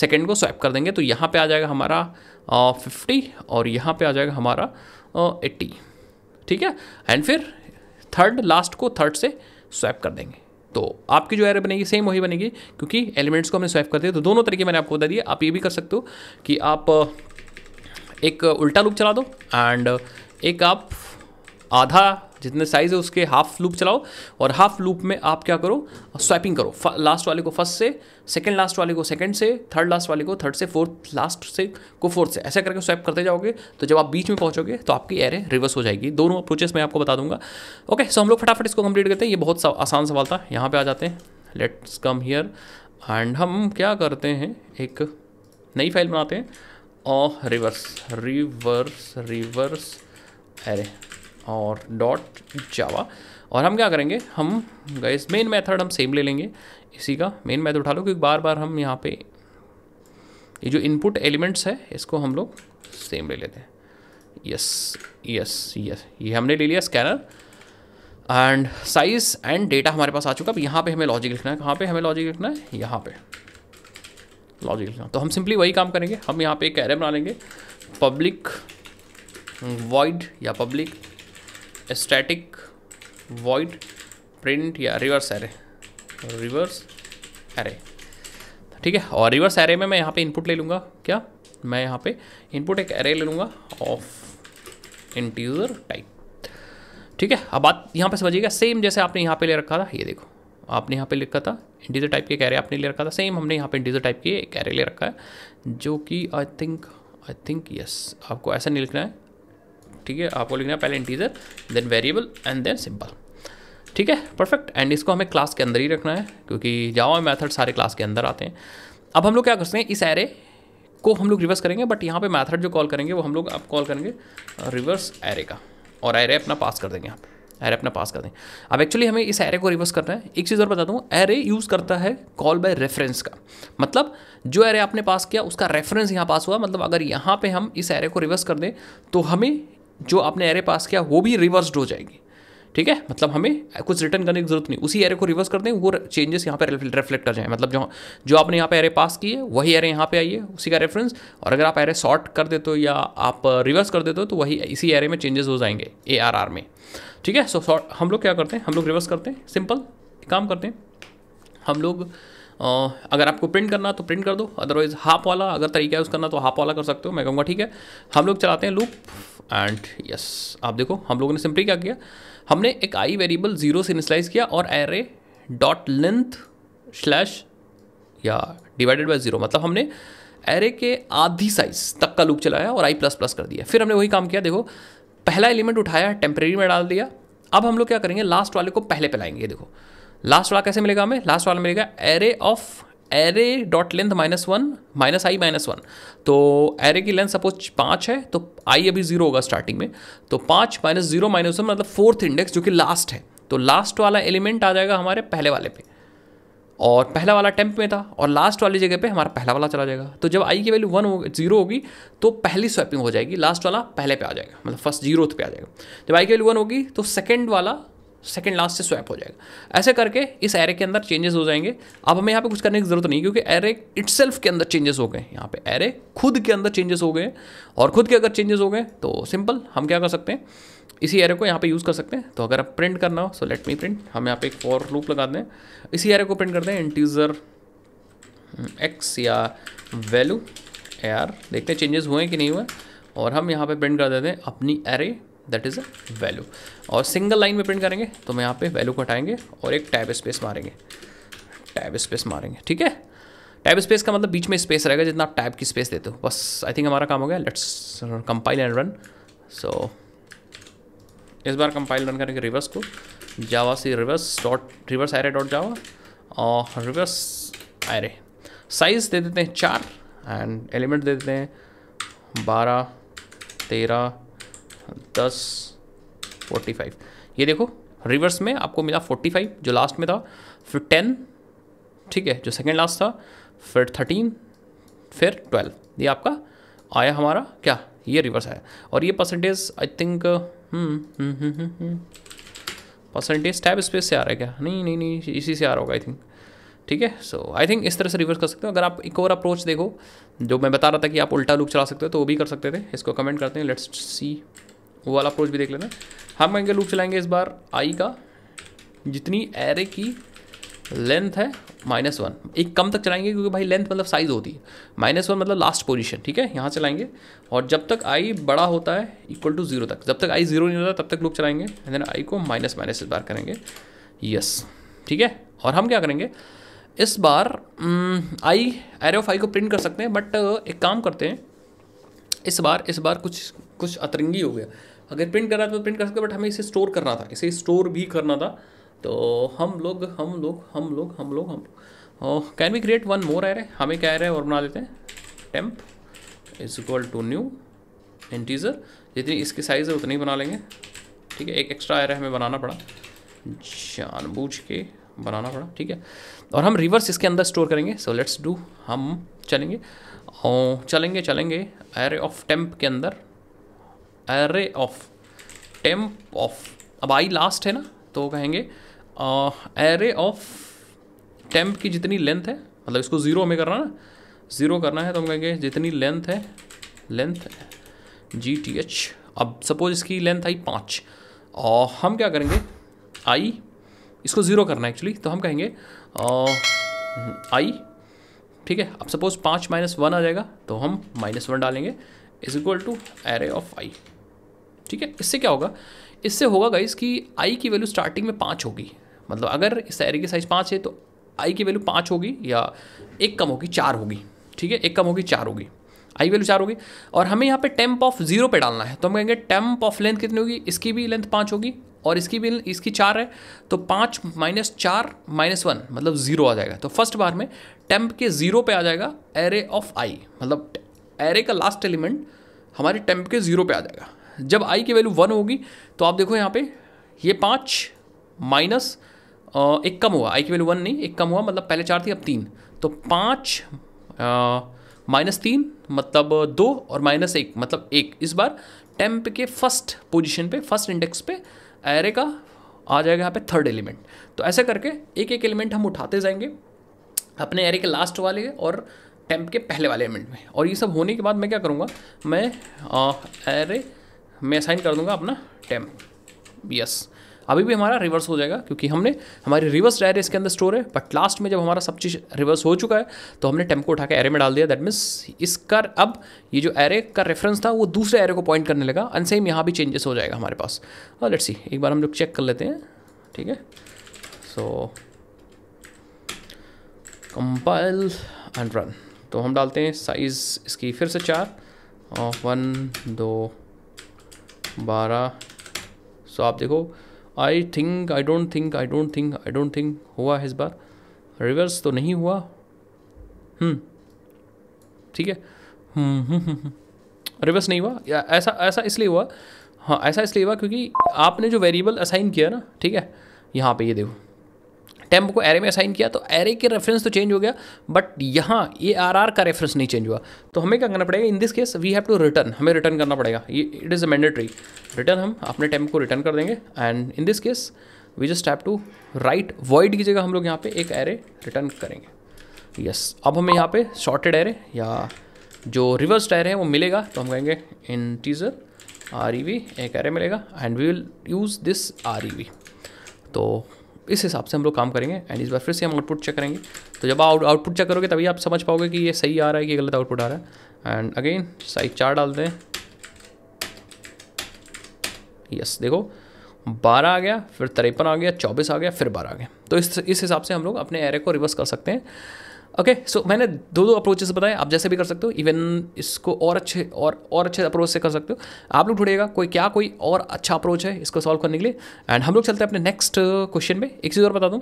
सेकंड को स्वैप कर देंगे तो यहाँ पे आ जाएगा हमारा फिफ्टी और यहाँ पर आ जाएगा हमारा एट्टी ठीक है एंड फिर थर्ड लास्ट को थर्ड से स्वैप कर देंगे तो आपकी जो एरे बनेगी सेम वही बनेगी क्योंकि एलिमेंट्स को हमने स्वैप कर दिया तो दोनों तरीके मैंने आपको बता दिए आप ये भी कर सकते हो कि आप एक उल्टा लूप चला दो एंड एक आप आधा जितने साइज़ है उसके हाफ लूप चलाओ और हाफ लूप में आप क्या करो स्वैपिंग करो लास्ट वाले को फर्स्ट से सेकंड लास्ट वाले को सेकंड से थर्ड लास्ट वाले को थर्ड से फोर्थ लास्ट से को फोर्थ से ऐसा करके स्वैप करते जाओगे तो जब आप बीच में पहुंचोगे तो आपकी एरे रिवर्स हो जाएगी दोनों अप्रोचेस मैं आपको बता दूंगा ओके सो हम लोग फटाफट इसको कंप्लीट करते हैं ये बहुत सा, आसान सवाल था यहाँ पर आ जाते हैं लेट्स कम हियर एंड हम क्या करते हैं एक नई फाइल बनाते हैं और रिवर्स रिवर्स रिवर्स अरे और डॉट जावा और हम क्या करेंगे हम गए मेन मेथड हम सेम ले लेंगे इसी का मेन मेथड उठा लो क्योंकि बार बार हम यहाँ पे ये जो इनपुट एलिमेंट्स है इसको हम लोग सेम ले लेते हैं यस यस यस ये हमने ले लिया scanner and size and data हमारे पास आ चुका अब यहाँ पे हमें लॉजिक लिखना है कहाँ पे हमें लॉजिक लिखना है यहाँ पे लॉजिकल तो हम सिंपली वही काम करेंगे हम यहाँ पे एक एरे बना लेंगे पब्लिक वॉइड या पब्लिक स्टैटिक वॉइड प्रिंट या रिवर्स एरे रिवर्स एरे ठीक है और रिवर्स एरे में मैं यहाँ पे इनपुट ले लूँगा क्या मैं यहाँ पे इनपुट एक एरे ले लूँगा ऑफ इंटीजर टाइप ठीक है अब बात यहाँ पे समझिएगा सेम जैसे आपने यहाँ पे ले रखा था ये देखो आपने यहाँ पे लिखा था इंटीजर टाइप के कैरे आपने ले रखा था सेम हमने यहाँ पे इंटीजर टाइप के कैरे ले रखा है जो कि I think I think yes आपको ऐसा नहीं लिखना है ठीक है आपको लिखना है पहले integer then variable and then simple ठीक है परफेक्ट एंड इसको हमें क्लास के अंदर ही रखना है क्योंकि जावा मैथड सारे क्लास के अंदर आते हैं अब हम लोग क्या करते हैं इस एरे को हम लोग रिवर्स करेंगे बट यहाँ पे मैथड जो कॉल करेंगे वो हम लोग अब कॉल करेंगे रिवर्स एरे का और एरे अपना पास कर देंगे यहाँ पर एरे अपना पास कर दें अब एक्चुअली हमें इस एरे को रिवर्स करना है एक चीज़ और बता दूँ एरे यूज़ करता है कॉल बाय रेफरेंस का मतलब जो एरे आपने पास किया उसका रेफरेंस यहाँ पास हुआ मतलब अगर यहाँ पर हम इस एरे को रिवर्स कर दें तो हमें जो आपने एरे पास किया वो भी रिवर्स्ड हो जाएगी ठीक है मतलब हमें कुछ रिटर्न करने की जरूरत नहीं उसी एरे को रिवर्स कर दें वो चेंजेस यहाँ पे रिफ्लेक्ट कर जाए मतलब जो जो आपने यहाँ पे एरे पास किए वही एरे यहाँ पे आई है उसी का रेफरेंस और अगर आप एरे सॉर्ट कर देते हो या आप रिवर्स कर देते हो तो वही इसी एरे में चेंजेस हो जाएंगे ए में ठीक है सो so, हम लोग क्या करते हैं हम लोग रिवर्स करते हैं सिंपल काम करते हैं हम लोग आ, अगर आपको प्रिंट करना तो प्रिंट कर दो अदरवाइज हाफ वाला अगर तरीका यूज़ करना तो हाफ वाला कर सकते हो मैं कहूँगा ठीक है हम लोग चलाते हैं लूप एंड यस आप देखो हम लोगों ने सिंपली क्या किया हमने एक आई वेरिएबल जीरो से इनिशलाइज किया और एरे डॉट लेंथ स्लैश या डिवाइडेड बाय ज़ीरो मतलब हमने एरे के आधी साइज तक का लूप चलाया और आई प्लस प्लस कर दिया फिर हमने वही काम किया देखो पहला एलिमेंट उठाया टेम्प्रेरी में डाल दिया अब हम लोग क्या करेंगे लास्ट वाले को पहले लाएंगे देखो लास्ट वाला कैसे मिलेगा हमें लास्ट वाला मिलेगा array of array dot length minus one minus i minus one तो एरे की लेंथ सपोज पाँच है तो आई अभी जीरो होगा स्टार्टिंग में तो पाँच माइनस जीरो माइनस वन मतलब फोर्थ इंडेक्स जो कि लास्ट है तो लास्ट वाला एलिमेंट आ जाएगा हमारे पहले वाले पे और पहला वाला टेम्प में था और लास्ट वाली जगह पे हमारा पहला वाला चला जाएगा तो जब आई की वैल्यू वन हो जीरो होगी तो पहली स्वैपिंग हो जाएगी लास्ट वाला पहले पे आ जाएगा मतलब फर्स्ट जीरो पे आ जाएगा जब आई की वैल्यू वन होगी तो सेकेंड वाला सेकेंड लास्ट से स्वैप हो जाएगा ऐसे करके इस एरे के अंदर चेंजेस हो जाएंगे अब हमें यहाँ पे कुछ करने की ज़रूरत नहीं क्योंकि एरे इट के अंदर चेंजेस हो गए यहाँ पे एरे खुद के अंदर चेंजेस हो गए और खुद के अगर चेंजेस हो गए तो सिंपल हम क्या कर सकते हैं इसी एरे को यहाँ पे यूज़ कर सकते हैं तो अगर आप प्रिंट करना हो सो लेट मी प्रिंट हम यहाँ पे एक फॉर लूप लगा दें इसी एरे को प्रिंट करते हैं इंटीजर एक्स हम्म, या वैल्यू आर देखते हैं चेंजेस हुए हैं कि नहीं हुए और हम यहाँ पे प्रिंट कर देते हैं अपनी array that is a value और सिंगल लाइन में प्रिंट करेंगे तो हम यहाँ पे वैल्यू को हटाएंगे और एक टैब स्पेस मारेंगे टैब स्पेस मारेंगे ठीक है टैब स्पेस का मतलब बीच में स्पेस रहेगा जितना आप टैब की स्पेस देते हो बस आई थिंक हमारा काम हो गया let's compile and run so इस बार कंपाइल रन करेंगे रिवर्स को जावा से reverse dot reverse array dot Java और रिवर्स एरे साइज़ दे देते हैं चार एंड एलिमेंट दे देते हैं बारह तेरह दस फोर्टी फाइव ये देखो रिवर्स में आपको मिला फोर्टी फाइव जो लास्ट में था फिर टेन ठीक है जो सेकेंड लास्ट था फिर थर्टीन फिर ट्वेल्व ये आपका आया हमारा क्या ये रिवर्स आया और ये percentage I think percentage tab space से आ रहा है क्या नहीं नहीं नहीं इसी से आ रहा होगा आई थिंक ठीक है सो आई थिंक इस तरह से रिवर्स कर सकते हो अगर आप एक और अप्रोच देखो जो मैं बता रहा था कि आप उल्टा लूप चला सकते हो तो वो भी कर सकते थे इसको कमेंट करते हैं लेट्स सी वो वाला अप्रोच भी देख लेना हम कहेंगे लूप चलाएंगे इस बार आई का जितनी एरे की लेंथ है माइनस वन एक कम तक चलाएंगे क्योंकि भाई लेंथ मतलब साइज होती है माइनस वन मतलब लास्ट पोजीशन ठीक है यहाँ चलाएंगे और जब तक आई बड़ा होता है इक्वल टू जीरो तक जब तक आई जीरो नहीं होता तब तक लोग चलाएंगे एंड देन आई को माइनस माइनस इस बार करेंगे यस ठीक है और हम क्या करेंगे इस बार आई एरे ऑफ आई को प्रिंट कर सकते हैं बट एक काम करते हैं इस बार इस बार कुछ कुछ अतरंगी हो गया अगर प्रिंट करना था तो प्रिंट कर सकते बट हमें इसे स्टोर करना था इसे स्टोर भी करना था तो हम लोग हम लोग हम लोग हम लोग हम लोग can we create one more आ रहे हमें क्या हैं और बना देते हैं temp is equal to new integer जितनी इसकी साइज़ है उतनी बना लेंगे ठीक है एक एक्स्ट्रा आ रहा है हमें बनाना पड़ा जानबूझ के बनाना पड़ा ठीक है और हम रिवर्स इसके अंदर स्टोर करेंगे सो लेट्स डू हम चलेंगे और oh, चलेंगे चलेंगे एरे ऑफ टेम्प के अंदर एरे ऑफ टेम्प ऑफ अब आई लास्ट है ना तो कहेंगे एरे ऑफ टेम्प की जितनी लेंथ है मतलब इसको ज़ीरो में करना ना ज़ीरो करना है तो हम कहेंगे जितनी लेंथ है लेंथ जी टी एच अब सपोज इसकी लेंथ आई पाँच और हम क्या करेंगे आई इसको ज़ीरो करना है एक्चुअली तो हम कहेंगे आई ठीक है अब सपोज पाँच माइनस वन आ जाएगा तो हम माइनस वन डालेंगे is equal to array of i ठीक है इससे क्या होगा इससे होगा गाइस कि आई की वैल्यू स्टार्टिंग में पाँच होगी मतलब अगर इस एरे की साइज़ पाँच है तो आई की वैल्यू पाँच होगी या एक कम होगी चार होगी ठीक है एक कम होगी चार होगी आई वैल्यू चार होगी और हमें यहाँ पे टेम्प ऑफ जीरो पे डालना है तो हम कहेंगे टेम्प ऑफ लेंथ कितनी होगी इसकी भी लेंथ पाँच होगी और इसकी भी इसकी चार है तो पाँच माइनस चार माइनस वन मतलब ज़ीरो आ जाएगा तो फर्स्ट बार में टेम्प के ज़ीरो पे आ जाएगा एरे ऑफ आई मतलब एरे का लास्ट एलिमेंट हमारे टेम्प के ज़ीरो पे आ जाएगा जब आई की वैल्यू वन होगी तो आप देखो यहाँ पे ये पाँच माइनस एक कम हुआ आई की वैल्यू वन नहीं एक कम हुआ मतलब पहले चार थी अब तीन तो पाँच माइनस तीन मतलब दो और माइनस एक मतलब एक इस बार टेम्प के फर्स्ट पोजीशन पे फर्स्ट इंडेक्स पे एरे का आ जाएगा यहाँ पे थर्ड एलिमेंट तो ऐसे करके एक एक एलिमेंट हम उठाते जाएंगे अपने एरे के लास्ट वाले और टेम्प के पहले वाले एलिमेंट में और ये सब होने के बाद मैं क्या करूँगा मैं एरे में असाइन कर दूँगा अपना टेम्प यस अभी भी हमारा रिवर्स हो जाएगा क्योंकि हमने हमारी रिवर्स डायरे इसके अंदर स्टोर है बट लास्ट में जब हमारा सब चीज़ रिवर्स हो चुका है तो हमने टेम्प को उठा के एरे में डाल दिया दैट मीन्स इसका अब ये जो एरे का रेफरेंस था वो दूसरे एरे को पॉइंट करने लगा एंड सेम यहाँ भी चेंजेस हो जाएगा हमारे पास और लेट्स सी एक बार हम लोग चेक कर लेते हैं ठीक है सो कंपाइल एंड रन तो हम डालते हैं साइज़ इसकी फिर से चार और वन दो बारह सो आप देखो I think I don't think I don't think I don't think हुआ है इस बार रिवर्स तो नहीं हुआ हम्म। ठीक है रिवर्स हम्म, हम्म, नहीं हुआ ऐसा ऐसा इसलिए हुआ हाँ ऐसा इसलिए हुआ क्योंकि आपने जो वेरिएबल असाइन किया ना ठीक है यहाँ पे ये देखो टेम्प को एरे में असाइन किया तो एरे के रेफरेंस तो चेंज हो गया बट यहाँ ए आर आर का रेफरेंस नहीं चेंज हुआ तो हमें क्या करना पड़ेगा in this case we have to return हमें रिटर्न करना पड़ेगा ये it is a mandatory return हम अपने टेम्प को रिटर्न कर देंगे and in this case we just have to write void की जगह हम लोग यहाँ पे एक एरे रिटर्न करेंगे यस yes. अब हमें यहाँ पे शॉर्टेड एरे या जो रिवर्स टायर है वो मिलेगा तो हम कहेंगे integer R E V एक एरे मिलेगा and we will use this R E V तो इस हिसाब से हम लोग काम करेंगे एंड इस बार फिर से हम आउटपुट चेक करेंगे तो जब आप आउटपुट चेक करोगे तभी आप समझ पाओगे कि ये सही आ रहा है कि गलत आउटपुट आ रहा है एंड अगेन साइज चार डाल दें यस देखो बारह आ गया फिर तिरपन आ गया चौबीस आ गया फिर बारह आ गया तो इस इस हिसाब से हम लोग अपने एरे को रिवर्स कर सकते हैं ओके सो मैंने दो दो अप्रोचेस बताए आप जैसे भी कर सकते हो इवन इसको और अच्छे और और अच्छे अप्रोच से कर सकते हो आप लोग ढूंढेगा कोई क्या कोई और अच्छा अप्रोच है इसको सॉल्व करने के लिए एंड हम लोग चलते हैं अपने नेक्स्ट क्वेश्चन में एक चीज़ और बता दूँ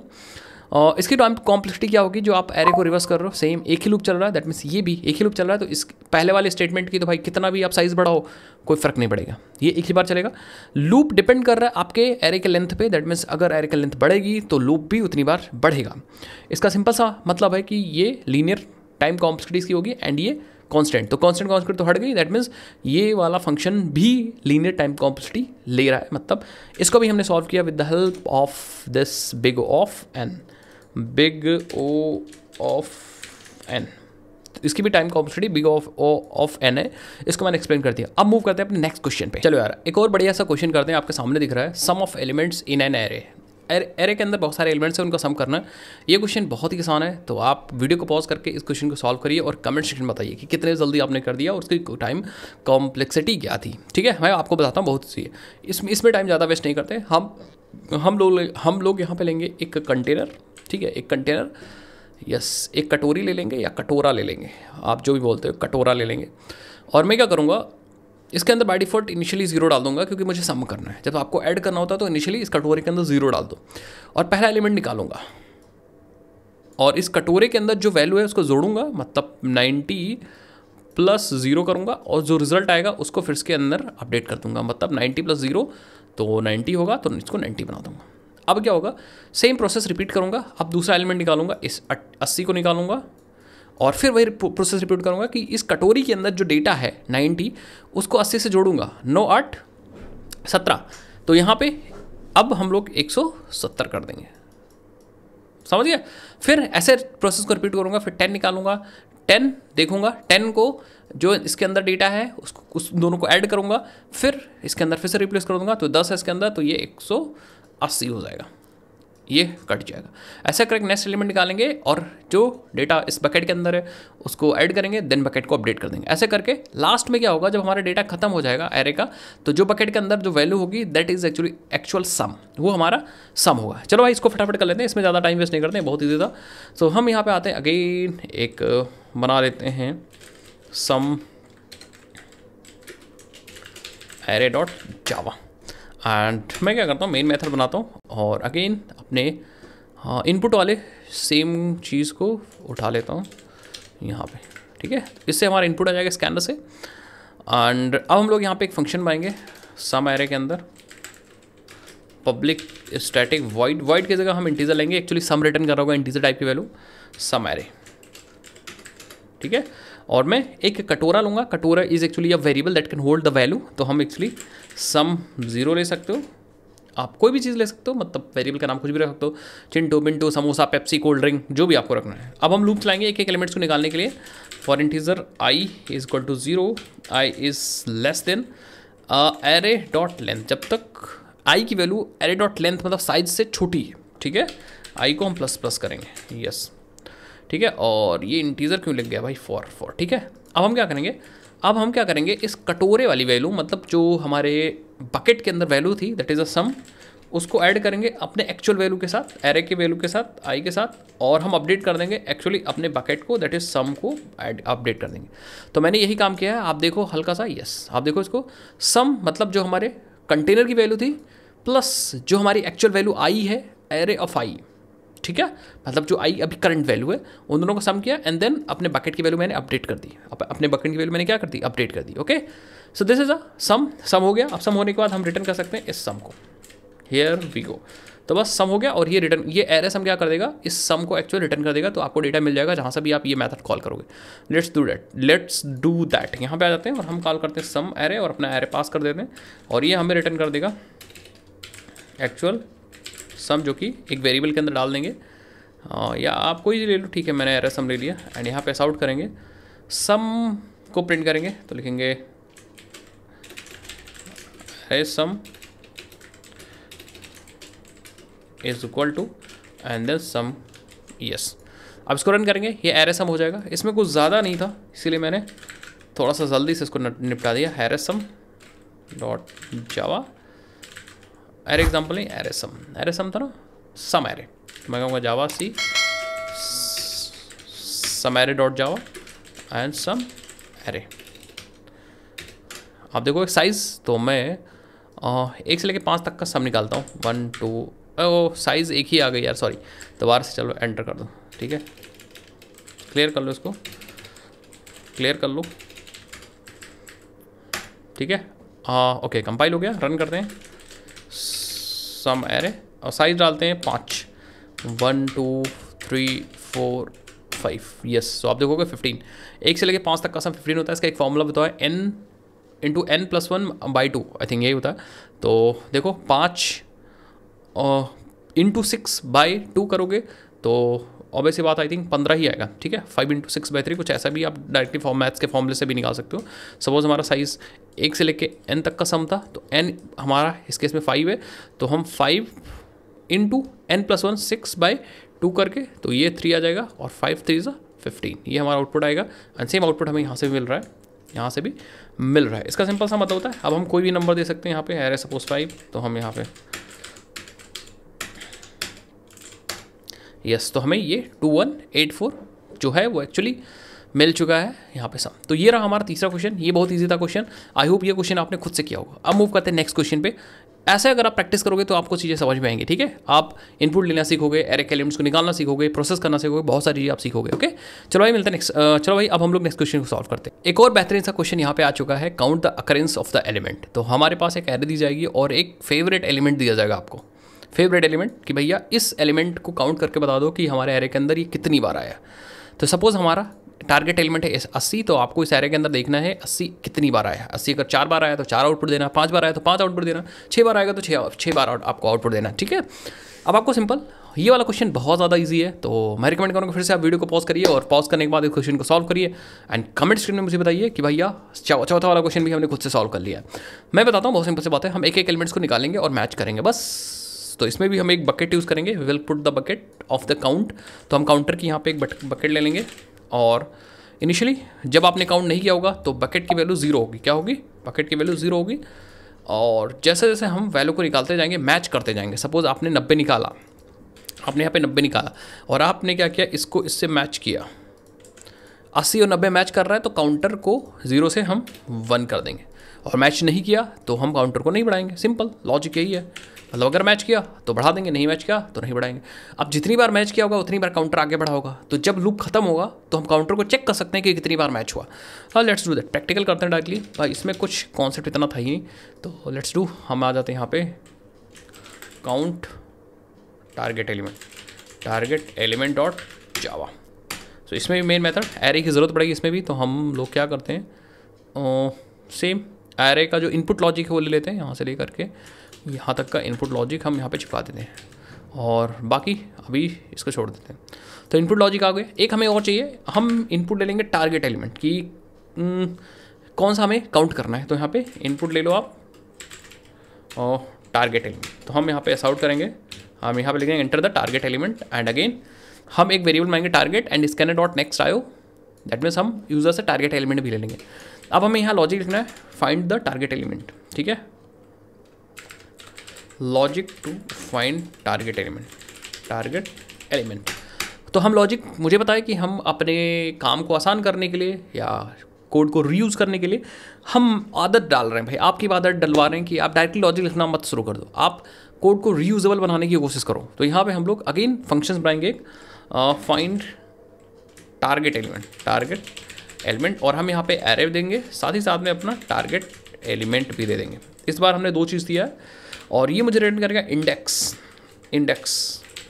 इसकी कॉम्प्लेक्सिटी क्या होगी जो आप एरे को रिवर्स कर रहे हो सेम एक ही लूप चल रहा है दैट मीन्स ये भी एक ही लूप चल रहा है तो इस पहले वाले स्टेटमेंट की तो भाई कितना भी आप साइज़ बढ़ाओ कोई फ़र्क नहीं पड़ेगा ये एक ही बार चलेगा लूप डिपेंड कर रहा है आपके एरे के लेंथ पे दैट मीन्स अगर एरे की लेंथ बढ़ेगी तो लूप भी उतनी बार बढ़ेगा इसका सिंपल सा मतलब है कि ये लीनियर टाइम कॉम्प्लेक्सिटीज़ की होगी एंड ये कॉन्स्टेंट तो कॉन्स्टेंट कॉन्स्टेंट तो हट गई दैट मीन्स ये वाला फंक्शन भी लीनियर टाइम कॉम्प्लेक्सिटी ले रहा है मतलब इसको भी हमने सॉल्व किया with the help of this big of and big O of N इसकी भी time complexity big of O of N है इसको मैंने एक्सप्लेन कर दिया अब मूव करते हैं अपने नेक्स्ट क्वेश्चन पे चलो यार एक और बढ़िया सा क्वेश्चन करते हैं आपके सामने दिख रहा है sum of elements in an array array के अंदर बहुत सारे एलिमेंट्स हैं उनका सम करना ये क्वेश्चन बहुत ही आसान है तो आप वीडियो को पॉज करके इस क्वेश्चन को सॉल्व करिए और कमेंट सेक्शन में बताइए कि कितने जल्दी आपने कर दिया और उसकी टाइम कॉम्प्लेक्सिटी क्या थी ठीक है मैं आपको बताता हूँ बहुत सी इसमें इसमें टाइम ज़्यादा वेस्ट नहीं करते हम हम लोग हम लोग यहाँ पे लेंगे एक कंटेनर ठीक है एक कंटेनर यस एक कटोरी ले लेंगे या कटोरा ले लेंगे आप जो भी बोलते हो कटोरा ले लेंगे और मैं क्या करूँगा इसके अंदर बाई डिफॉल्ट इनिशियली जीरो डाल दूंगा क्योंकि मुझे सम करना है जब आपको ऐड करना होता है तो इनिशियली इस कटोरे के अंदर जीरो डाल दो और पहला एलिमेंट निकालूंगा और इस कटोरे के अंदर जो वैल्यू है उसको जोड़ूंगा मतलब नाइन्टी प्लस ज़ीरो करूँगा और जो रिजल्ट आएगा उसको फिर इसके अंदर अपडेट कर दूंगा मतलब नाइन्टी प्लस ज़ीरो तो नाइन्टी होगा तो इसको नाइन्टी बना दूंगा अब क्या होगा सेम प्रोसेस रिपीट करूँगा अब दूसरा एलिमेंट निकालूंगा इस अस्सी को निकालूंगा और फिर वही प्रोसेस रिपीट करूँगा कि इस कटोरी के अंदर जो डेटा है नाइन्टी उसको अस्सी से जोड़ूंगा नौ आठ सत्रह तो यहाँ पे अब हम लोग एक सौ सत्तर कर देंगे समझ गया फिर ऐसे प्रोसेस को रिपीट करूँगा फिर टेन निकालूंगा टेन देखूंगा टेन को जो इसके अंदर डेटा है उसको उस दोनों को ऐड करूंगा फिर इसके अंदर फिर से रिप्लेस कर दूंगा तो दस है इसके अंदर तो ये एक सौ अस्सी हो जाएगा ये कट जाएगा ऐसा करके नेक्स्ट एलिमेंट निकालेंगे और जो डेटा इस बकेट के अंदर है उसको ऐड करेंगे देन बकेट को अपडेट कर देंगे ऐसे करके लास्ट में क्या होगा जब हमारा डेटा खत्म हो जाएगा एरे का तो जो बकेट के अंदर जो वैल्यू होगी that is actually actual sum वो हमारा सम होगा चलो भाई इसको फटाफट कर लेते हैं इसमें ज़्यादा टाइम वेस्ट नहीं करते हैं बहुत ईजी था सो हम यहाँ पर आते हैं अगेन एक बना लेते हैं sum array dot Java and मैं क्या करता हूँ मेन मेथड बनाता हूँ और अगेन अपने इनपुट हाँ, वाले सेम चीज़ को उठा लेता हूँ यहाँ पे ठीक है इससे हमारा इनपुट आ जाएगा स्कैनर से एंड अब हम लोग यहाँ पे एक फंक्शन बनाएंगे सम एरे के अंदर पब्लिक स्टैटिक वाइड वाइड की जगह हम इंटीजर लेंगे एक्चुअली सम रिटर्न कर रहा होगा इंटीजर टाइप की वैल्यू सम एरे ठीक है और मैं एक कटोरा लूँगा कटोरा is actually a variable that can hold the value तो हम एक्चुअली सम ज़ीरो ले सकते हो आप कोई भी चीज़ ले सकते हो मतलब वेरिएबल का नाम कुछ भी रख सकते हो चिंटो मिंटो समोसा पेप्सी कोल्ड ड्रिंक जो भी आपको रखना है अब हम लूप चलाएंगे एक एक एलिमेंट्स को निकालने के लिए for integer i is equal to zero i is less than array dot length जब तक आई की वैल्यू एरे डॉट लेंथ मतलब साइज से छोटी है ठीक है आई को हम प्लस प्लस करेंगे यस yes. ठीक है और ये इंटीजर क्यों लिख गया भाई फॉर फॉर ठीक है अब हम क्या करेंगे अब हम क्या करेंगे इस कटोरे वाली वैल्यू मतलब जो हमारे बकेट के अंदर वैल्यू थी दैट इज़ अ सम उसको ऐड करेंगे अपने एक्चुअल वैल्यू के साथ एरे के वैल्यू के साथ आई के साथ और हम अपडेट कर देंगे एक्चुअली अपने बकेट को दैट इज़ सम को ऐड अपडेट कर देंगे तो मैंने यही काम किया है आप देखो हल्का सा यस आप देखो इसको सम मतलब जो हमारे कंटेनर की वैल्यू थी प्लस जो हमारी एक्चुअल वैल्यू आई है एरे ऑफ आई ठीक है मतलब जो आई अभी करंट वैल्यू है उन दोनों को सम किया एंड देन अपने बकेट की वैल्यू मैंने अपडेट कर दी अपने बकेट की वैल्यू मैंने क्या कर दी अपडेट कर दी okay so this is a sum sum हो गया अब सम होने के बाद हम रिटर्न कर सकते हैं इस सम को हेयर वी गो तो बस सम हो गया और ये रिटर्न ये एरे सम क्या कर देगा इस सम को एक्चुअल रिटर्न कर देगा तो आपको डेटा मिल जाएगा जहाँ से भी आप ये मेथड कॉल करोगे let's do that let's do that यहाँ पे आ जाते हैं और हम कॉल करते हैं सम एरे और अपना एरे पास कर देते हैं और ये हमें रिटर्न कर देगा एक्चुअल सम जो कि एक वेरिएबल के अंदर डाल देंगे या आप कोई ले लो ठीक है मैंने एरर सम ले लिया एंड यहाँ पे आउट करेंगे सम को प्रिंट करेंगे तो लिखेंगे है sum is equal to and then sum yes अब इसको रन करेंगे ये एरे सम हो जाएगा इसमें कुछ ज़्यादा नहीं था इसीलिए मैंने थोड़ा सा जल्दी से इसको निपटा दिया sum dot Java array example नहीं एरे सम एरे सम था ना सम एरे तो मैं कहूँगा Java C sum array dot Java and sum array आप देखो एक साइज़ तो मैं एक से लेकर पाँच तक का सम निकालता हूँ वन टू ओ साइज़ एक ही आ गई यार सॉरी दोबारा से चलो एंटर कर दो ठीक है क्लियर कर लो इसको क्लियर कर लो ठीक है ओके कंपाइल हो गया रन करते हैं सम एरे और साइज डालते हैं पाँच one two three four five yes so आप देखोगे फिफ्टीन एक से लेके पाँच तक का सम फिफ्टीन होता है इसका एक फॉर्मूला बताओ N into N plus one by two I think यही होता है तो देखो पाँच इंटू सिक्स बाई टू करोगे तो और ये बात आई थिंक पंद्रह ही आएगा ठीक है five into six by three कुछ ऐसा भी आप डायरेक्टली फॉर्म मैथ्स के फॉर्मूले से भी निकाल सकते हो सपोज हमारा साइज एक से लेके एन तक का सम था तो एन हमारा इस केस में फाइव है तो हम five into N plus one six by two करके तो ये थ्री आ जाएगा और फाइव थ्री ज़ा फिफ्टीन ये हमारा आउटपुट आएगा एंड सेम आउटपुट हमें यहाँ से भी मिल रहा है यहाँ से भी मिल रहा है इसका सिंपल सा मतलब होता है अब हम कोई भी नंबर दे सकते हैं यहाँ पे एरे सपोज फाइव तो हम यहाँ पे यस तो हमें ये टू वन एट फोर जो है वो एक्चुअली मिल चुका है यहाँ पे सब तो ये रहा हमारा तीसरा क्वेश्चन ये बहुत ईजी था क्वेश्चन आई होप ये क्वेश्चन आपने खुद से किया होगा अब मूव करते हैं नेक्स्ट क्वेश्चन पे ऐसे अगर आप प्रैक्टिस करोगे तो आपको चीज़ें समझ में आएंगी ठीक है आप इनपुट लेना सीखोगे एरे एलिमेंट्स को निकालना सीखोगे प्रोसेस करना सीखोगे बहुत सारी चीज़ें आप सीखोगे ओके चलो भाई मिलते हैं नेक्स्ट चलो भाई अब हम लोग नेक्स्ट क्वेश्चन को सॉल्व करते हैं एक और बेहतरीन सा क्वेश्चन यहाँ पे आ चुका है count the occurrence of the element तो हमारे पास एक एरे दी जाएगी और एक फेवरेट एलिमेंट दिया जाएगा आपको फेवरेट एलिमेंट कि भैया इस एलिमेंट को काउंट करके बता दो कि हमारे एरे के अंदर ये कितनी बार आया तो सपोज़ हमारा टारगेट एलिमेंट है अस्सी तो आपको इस एरे के अंदर देखना है अस्सी कितनी बार आया अस्सी अगर चार बार आया तो चार आउटपुट देना पाँच बार आया तो पाँच आउटपुट देना छः बार आएगा तो छः छः बार आपको आउटपुट देना ठीक है अब आपको सिंपल ये वाला क्वेश्चन बहुत ज़्यादा ईजी है तो मैं रिकमेंड करूँगा फिर से आप वीडियो को पॉज करिए और पॉज करने के बाद इस क्वेश्चन को सॉल्व करिए एंड कमेंट स्क्रीन में मुझे बताइए कि भैया चौथा वाला क्वेश्चन भी हमने खुद से सॉल्व कर लिया है मैं बताता हूँ बहुत सिंपल से बात है हम एक एक एलिमेंट्स को निकालेंगे और मैच करेंगे बस तो इसमें भी हम एक बकेट यूज़ करेंगे we will put the bucket of the count तो हम काउंटर की यहाँ पे एक बकेट ले लेंगे और इनिशियली जब आपने काउंट नहीं किया होगा तो बकेट की वैल्यू ज़ीरो होगी क्या होगी बकेट की वैल्यू ज़ीरो होगी और जैसे जैसे हम वैल्यू को निकालते जाएंगे मैच करते जाएंगे सपोज़ आपने नब्बे निकाला आपने यहाँ पे नब्बे निकाला और आपने क्या किया इसको इससे मैच किया अस्सी और नब्बे मैच कर रहा है तो काउंटर को ज़ीरो से हम वन कर देंगे और मैच नहीं किया तो हम काउंटर को नहीं बढ़ाएंगे सिंपल लॉजिक यही है मतलब अगर मैच किया तो बढ़ा देंगे नहीं मैच किया तो नहीं बढ़ाएंगे अब जितनी बार मैच किया होगा उतनी बार काउंटर आगे बढ़ा होगा तो जब लूप खत्म होगा तो हम काउंटर को चेक कर सकते हैं कि कितनी बार मैच हुआ हाँ लेट्स डू दैट प्रैक्टिकल करते हैं डायरेक्टली भाई इसमें कुछ कॉन्सेप्ट इतना था ही नहीं तो लेट्स डू हम आ जाते हैं यहाँ पे count target element target element dot Java so इसमें भी मेन मेथड एरे की ज़रूरत पड़ेगी इसमें भी तो हम लोग क्या करते हैं सेम एरे का जो इनपुट लॉजिक है वो ले लेते हैं यहाँ से ले करके यहाँ तक का इनपुट लॉजिक हम यहाँ पे छिपा देते हैं और बाकी अभी इसको छोड़ देते हैं तो इनपुट लॉजिक आ गए एक हमें और चाहिए हम इनपुट ले लेंगे टारगेट एलिमेंट कि कौन सा हमें काउंट करना है तो यहाँ पे इनपुट ले लो आप और टारगेट एलिमेंट तो हम यहाँ पे एस आउट करेंगे हम यहाँ पे लिखेंगे enter the target element and again हम एक वेरिएबल मांगेंगे target and scanner dot next आयो दैट मीन्स हम यूज़र से टारगेट एलिमेंट भी ले लेंगे अब हमें यहाँ लॉजिक लिखना है फाइंड द टारगेट एलिमेंट ठीक है logic to find target element target element तो हम लॉजिक मुझे बताएं कि हम अपने काम को आसान करने के लिए या कोड को रीयूज़ करने के लिए हम आदत डाल रहे हैं भाई आपकी आदत डलवा रहे हैं कि आप डायरेक्टली लॉजिक लिखना मत शुरू कर दो आप कोड को रीयूजेबल बनाने की कोशिश करो तो यहाँ पे हम लोग अगेन फंक्शंस बनाएंगे एक find target element target element और हम यहाँ पे एरे देंगे साथ ही साथ में अपना टारगेट एलिमेंट भी दे देंगे इस बार हमने दो चीज़ दिया है और ये मुझे रिटर्न करेगा इंडेक्स इंडेक्स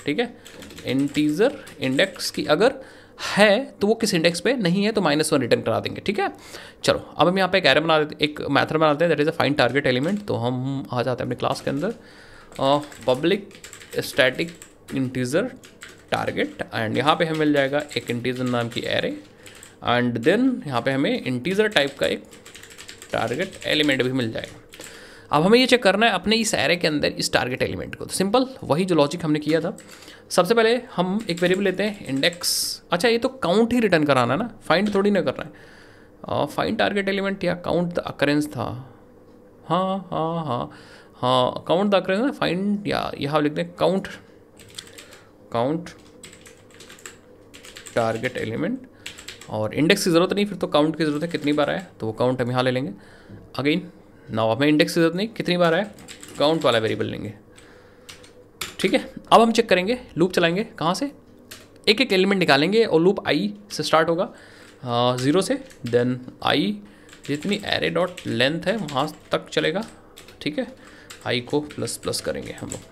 ठीक है इंटीजर इंडेक्स की अगर है तो वो किस इंडेक्स पे नहीं है तो माइनस वन रिटर्न करा देंगे ठीक है चलो अब हम यहाँ पे एक एरे बना देते एक मैथड बनाते हैं that is a find target element तो हम आ जाते हैं अपने क्लास के अंदर public static integer target and यहाँ पे हमें मिल जाएगा एक इंटीजर नाम की एरे एंड देन यहाँ पे हमें इंटीजर टाइप का एक टारगेट एलिमेंट भी मिल जाएगा अब हमें ये चेक करना है अपने इस एरे के अंदर इस टारगेट एलिमेंट को तो सिंपल वही जो लॉजिक हमने किया था सबसे पहले हम एक वेरिएबल लेते हैं इंडेक्स अच्छा ये तो काउंट ही रिटर्न कराना है ना फाइंड थोड़ी ना करना है फाइंड टारगेट एलिमेंट या काउंट द अकरेंस था हाँ हाँ हाँ हाँ काउंट द अकरेंस ना फाइंड या यहाँ लिखते हैं काउंट काउंट टारगेट एलिमेंट और इंडेक्स की ज़रूरत नहीं फिर तो काउंट की ज़रूरत है कितनी बार आया तो वो काउंट हम यहाँ ले लेंगे अगेन नाउ हमें इंडेक्स की जरूरत नहीं कितनी बार आया काउंट वाला वेरिएबल लेंगे ठीक है अब हम चेक करेंगे लूप चलाएंगे कहाँ से एक एक एलिमेंट निकालेंगे और लूप आई से स्टार्ट होगा ज़ीरो हाँ, से देन आई जितनी एरे डॉट लेंथ है वहाँ तक चलेगा ठीक है आई को प्लस प्लस करेंगे हम लोग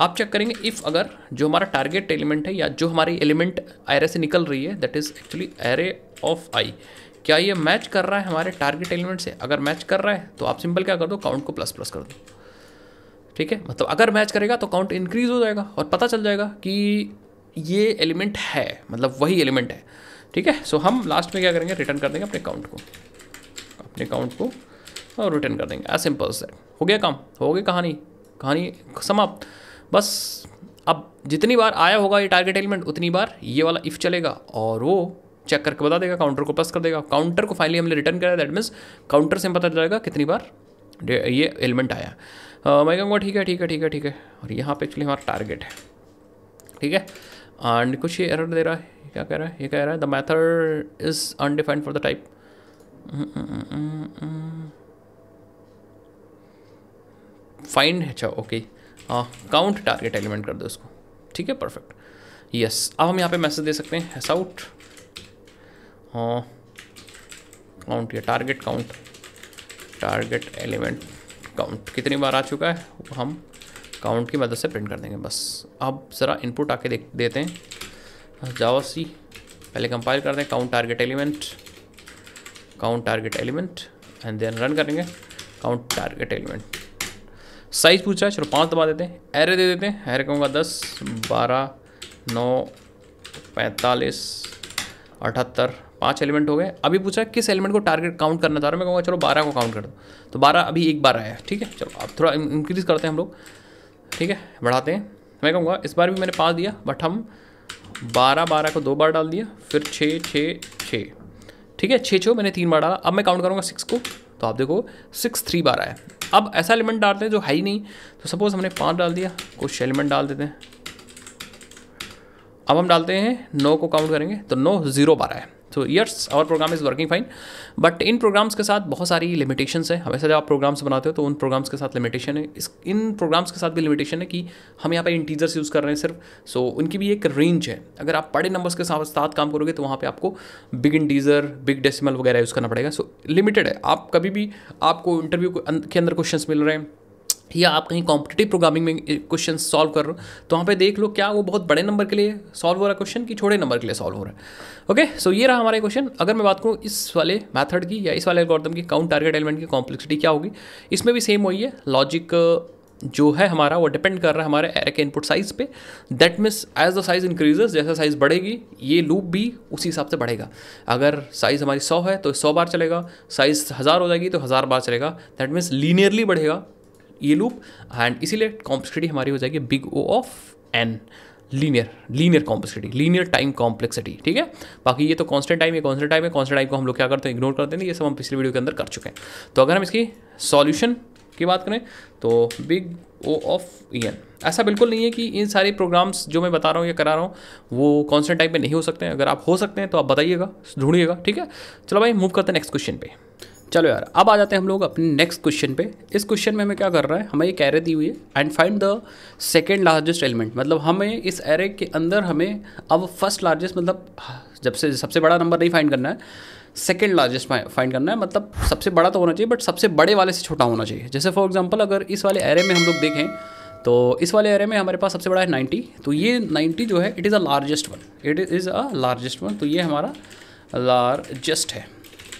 आप चेक करेंगे इफ़ अगर जो हमारा टारगेट एलिमेंट है या जो हमारी एलिमेंट एरे से निकल रही है that is actually array of i क्या ये मैच कर रहा है हमारे टारगेट एलिमेंट से अगर मैच कर रहा है तो आप सिंपल क्या कर दो काउंट को प्लस प्लस कर दो ठीक है मतलब अगर मैच करेगा तो काउंट इंक्रीज हो जाएगा और पता चल जाएगा कि ये एलिमेंट है मतलब वही एलिमेंट है ठीक है सो हम लास्ट में क्या करेंगे रिटर्न कर देंगे अपने काउंट को अपने काउंट को और रिटर्न कर देंगे एज सिंपल से हो गया काम हो गई कहानी कहानी समाप्त बस अब जितनी बार आया होगा ये टारगेट एलिमेंट उतनी बार ये वाला इफ़ चलेगा और वो चेक करके बता देगा काउंटर को प्लस कर देगा काउंटर को फाइनली हमने रिटर्न कराया दैट मीन्स काउंटर से हम पता चलेगा कितनी बार ये एलिमेंट आया मैं कहूँगा ठीक है ठीक है ठीक है ठीक है और यहाँ पे एक्चुअली हमारा टारगेट है ठीक है एंड कुछ ये एरर दे रहा है क्या कह रहा है ये कह रहा है the method is undefined for the type find अच्छा ओके काउंट टारगेट एलिमेंट कर दो उसको ठीक है परफेक्ट यस अब हम यहाँ पे मैसेज दे सकते हैं हैस आउट हाँ काउंट या target count target element count कितनी बार आ चुका है हम काउंट की मदद से प्रिंट कर देंगे बस अब ज़रा इनपुट आके देख देते हैं जावा सी पहले कंपाइल कर दें count target element count target element and then run करेंगे काउंट टारगेट एलिमेंट साइज़ पूछा है चलो पाँच दबा देते हैं एरे दे देते हैं एरे कहूँगा दस बारह नौ पैंतालीस अठहत्तर पाँच एलिमेंट हो गए अभी पूछा किस एलिमेंट को टारगेट काउंट करना चाह रहा हूँ मैं कहूँगा चलो बारह को काउंट कर दो तो बारह अभी एक बार आया ठीक है चलो अब थोड़ा इंक्रीज़ करते हैं हम लोग ठीक है बढ़ाते हैं मैं कहूँगा इस बार भी मैंने पाँच दिया बट हम बारह बारह को दो बार डाल दिया फिर छः छः छः ठीक है छः छः मैंने तीन बार डाला अब मैं काउंट करूँगा सिक्स को तो आप देखो सिक्स थ्री बार आया अब ऐसा एलिमेंट डालते हैं जो है ही नहीं तो सपोज़ हमने पाँच डाल दिया कुछ एलिमेंट डाल देते हैं अब हम डालते हैं नौ को काउंट करेंगे तो नौ ज़ीरो बार आया तो yes our program is working fine but इन प्रोग्राम्स के साथ बहुत सारी लिमिटेशन है हमेशा जब आप प्रोग्राम्स बनाते हो तो उन प्रोग्राम्स के साथ लिमिटेशन है इस इन प्रोग्राम्स के साथ भी लिमिटेशन है कि हम यहाँ पर इंटीजर्स यूज़ कर रहे हैं सिर्फ सो so, उनकी भी एक रेंज है अगर आप बड़े नंबर्स के साथ साथ काम करोगे तो वहाँ पर आपको बिग इंटीजर बिग डेसिमल वगैरह यूज़ करना पड़ेगा सो so, लिमिटेड है आप कभी भी आपको इंटरव्यू के अंदर क्वेश्चन मिल रहे हैं या आप कहीं कॉम्पिटेटिव प्रोग्रामिंग में क्वेश्चन सॉल्व कर रहे हो तो वहाँ पे देख लो क्या वो बहुत बड़े नंबर के लिए सॉल्व हो रहा है क्वेश्चन कि छोटे नंबर के लिए सॉल्व हो रहा है ओके सो ये रहा हमारा क्वेश्चन अगर मैं बात करूँ इस वाले मेथड की या इस वाले एल्गोरिथम की काउंट टारगेट एलिमेंट की कॉम्प्लेक्सिटी क्या होगी इसमें भी सेम वही है लॉजिक जो है हमारा वो डिपेंड कर रहा है हमारे एरे के इनपुट साइज़ पे that means as the size increases जैसा साइज़ बढ़ेगी ये लूप भी उसी हिसाब से बढ़ेगा अगर साइज़ हमारी सौ है तो सौ बार चलेगा साइज़ हज़ार हो जाएगी तो हज़ार बार चलेगा दैट मीन्स लीनियरली बढ़ेगा ये लूप एंड इसीलिए कॉम्प्लेक्सिटी हमारी हो जाएगी big O of N linear linear complexity linear time complexity ठीक है बाकी ये तो कॉन्स्टेंट टाइम है कॉन्स्टेंट टाइम है कॉन्स्टेंट टाइम को हम लोग क्या करते हैं इग्नोर करते हैं ये सब हम पिछले वीडियो के अंदर कर चुके हैं तो अगर हम इसकी सॉल्यूशन की बात करें तो big O of E N ऐसा बिल्कुल नहीं है कि इन सारे प्रोग्राम्स जो मैं बता रहा हूँ या करा रहा हूँ वो कॉन्स्टेंट टाइम में नहीं हो सकते हैं अगर आप हो सकते हैं तो आप बताइएगा ढूंढिएगा ठीक है चलो भाई मूव करते हैं नेक्स्ट क्वेश्चन पे चलो यार अब आ जाते हैं हम लोग अपने नेक्स्ट क्वेश्चन पे इस क्वेश्चन में हमें क्या कर रहा है हमें एक एरे दी हुई है and find the second largest element मतलब हमें इस एरे के अंदर हमें अब फर्स्ट लार्जेस्ट मतलब जब से सबसे बड़ा नंबर नहीं फाइंड करना है सेकेंड लार्जेस्ट फाइंड करना है मतलब सबसे बड़ा तो होना चाहिए बट सबसे बड़े वाले से छोटा होना चाहिए जैसे फॉर एग्जाम्पल अगर इस वाले एरे में हम लोग देखें तो इस वाले एरे में हमारे पास सबसे बड़ा है नाइन्टी तो ये नाइन्टी जो है it is a largest one it is a largest one तो ये हमारा लार्जेस्ट है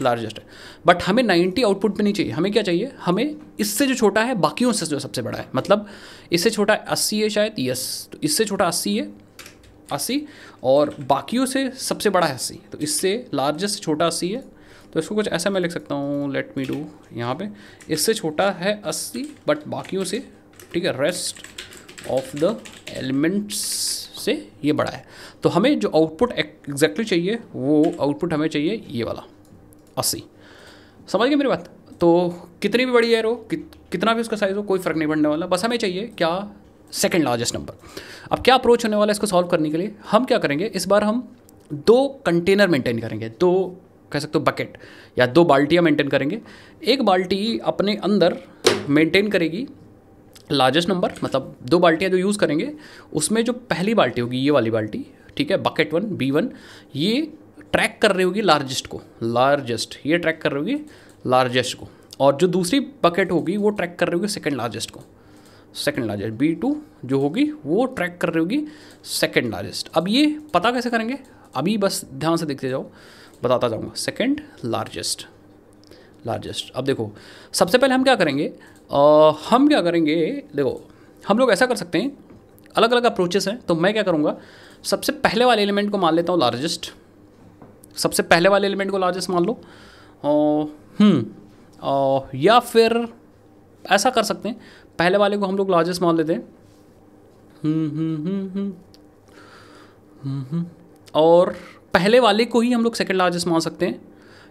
लार्जेस्ट है बट हमें नाइन्टी आउटपुट पे नहीं चाहिए हमें क्या चाहिए हमें इससे जो छोटा है बाकियों से जो सबसे बड़ा है मतलब इससे छोटा अस्सी है शायद यस तो इससे छोटा अस्सी है अस्सी और बाकियों से सबसे बड़ा है अस्सी तो इससे लार्जेस्ट छोटा अस्सी है तो इसको कुछ ऐसा मैं लिख सकता हूँ लेट मी डू यहाँ पे इससे छोटा है अस्सी बट बाकियों से ठीक है रेस्ट ऑफ द एलिमेंट्स से ये बड़ा है तो हमें जो आउटपुट एग्जैक्टली चाहिए वो आउटपुट हमें चाहिए ये वाला अस्सी समझ गए मेरी बात तो कितनी भी बड़ी एयर हो कि, कितना भी उसका साइज़ हो कोई फ़र्क नहीं पड़ने वाला बस हमें चाहिए क्या सेकेंड लार्जेस्ट नंबर अब क्या अप्रोच होने वाला है इसको सॉल्व करने के लिए हम क्या करेंगे इस बार हम दो कंटेनर मेंटेन करेंगे दो कह सकते हो बकेट या दो बाल्टियाँ मेंटेन करेंगे एक बाल्टी अपने अंदर मेंटेन करेगी लार्जेस्ट नंबर मतलब दो बाल्टियाँ जो यूज़ करेंगे उसमें जो पहली बाल्टी होगी ये वाली बाल्टी ठीक है बकेट वन बी वन ये ट्रैक कर रही होगी लार्जेस्ट को लार्जेस्ट ये ट्रैक कर रही होगी लार्जेस्ट को और जो दूसरी बकेट होगी वो ट्रैक कर रही होगी सेकेंड लार्जेस्ट को सेकेंड लार्जेस्ट बी टू जो होगी वो ट्रैक कर रही होगी सेकेंड लार्जेस्ट अब ये पता कैसे करेंगे अभी बस ध्यान से देखते जाओ बताता जाऊँगा सेकेंड लार्जेस्ट लार्जेस्ट अब देखो सबसे पहले हम क्या करेंगे आ, हम क्या करेंगे देखो हम लोग ऐसा कर सकते हैं अलग अलग अप्रोचेस हैं तो मैं क्या करूँगा सबसे पहले वाले एलिमेंट को मान लेता हूँ लार्जेस्ट सबसे पहले वाले एलिमेंट को लार्जेस्ट मान लो हम्म या फिर ऐसा कर सकते हैं पहले वाले को हम लोग लार्जेस्ट मान लेते हैं हम्म, हम्म, हम्म, और पहले वाले को ही हम लोग सेकेंड लार्जेस्ट मान सकते हैं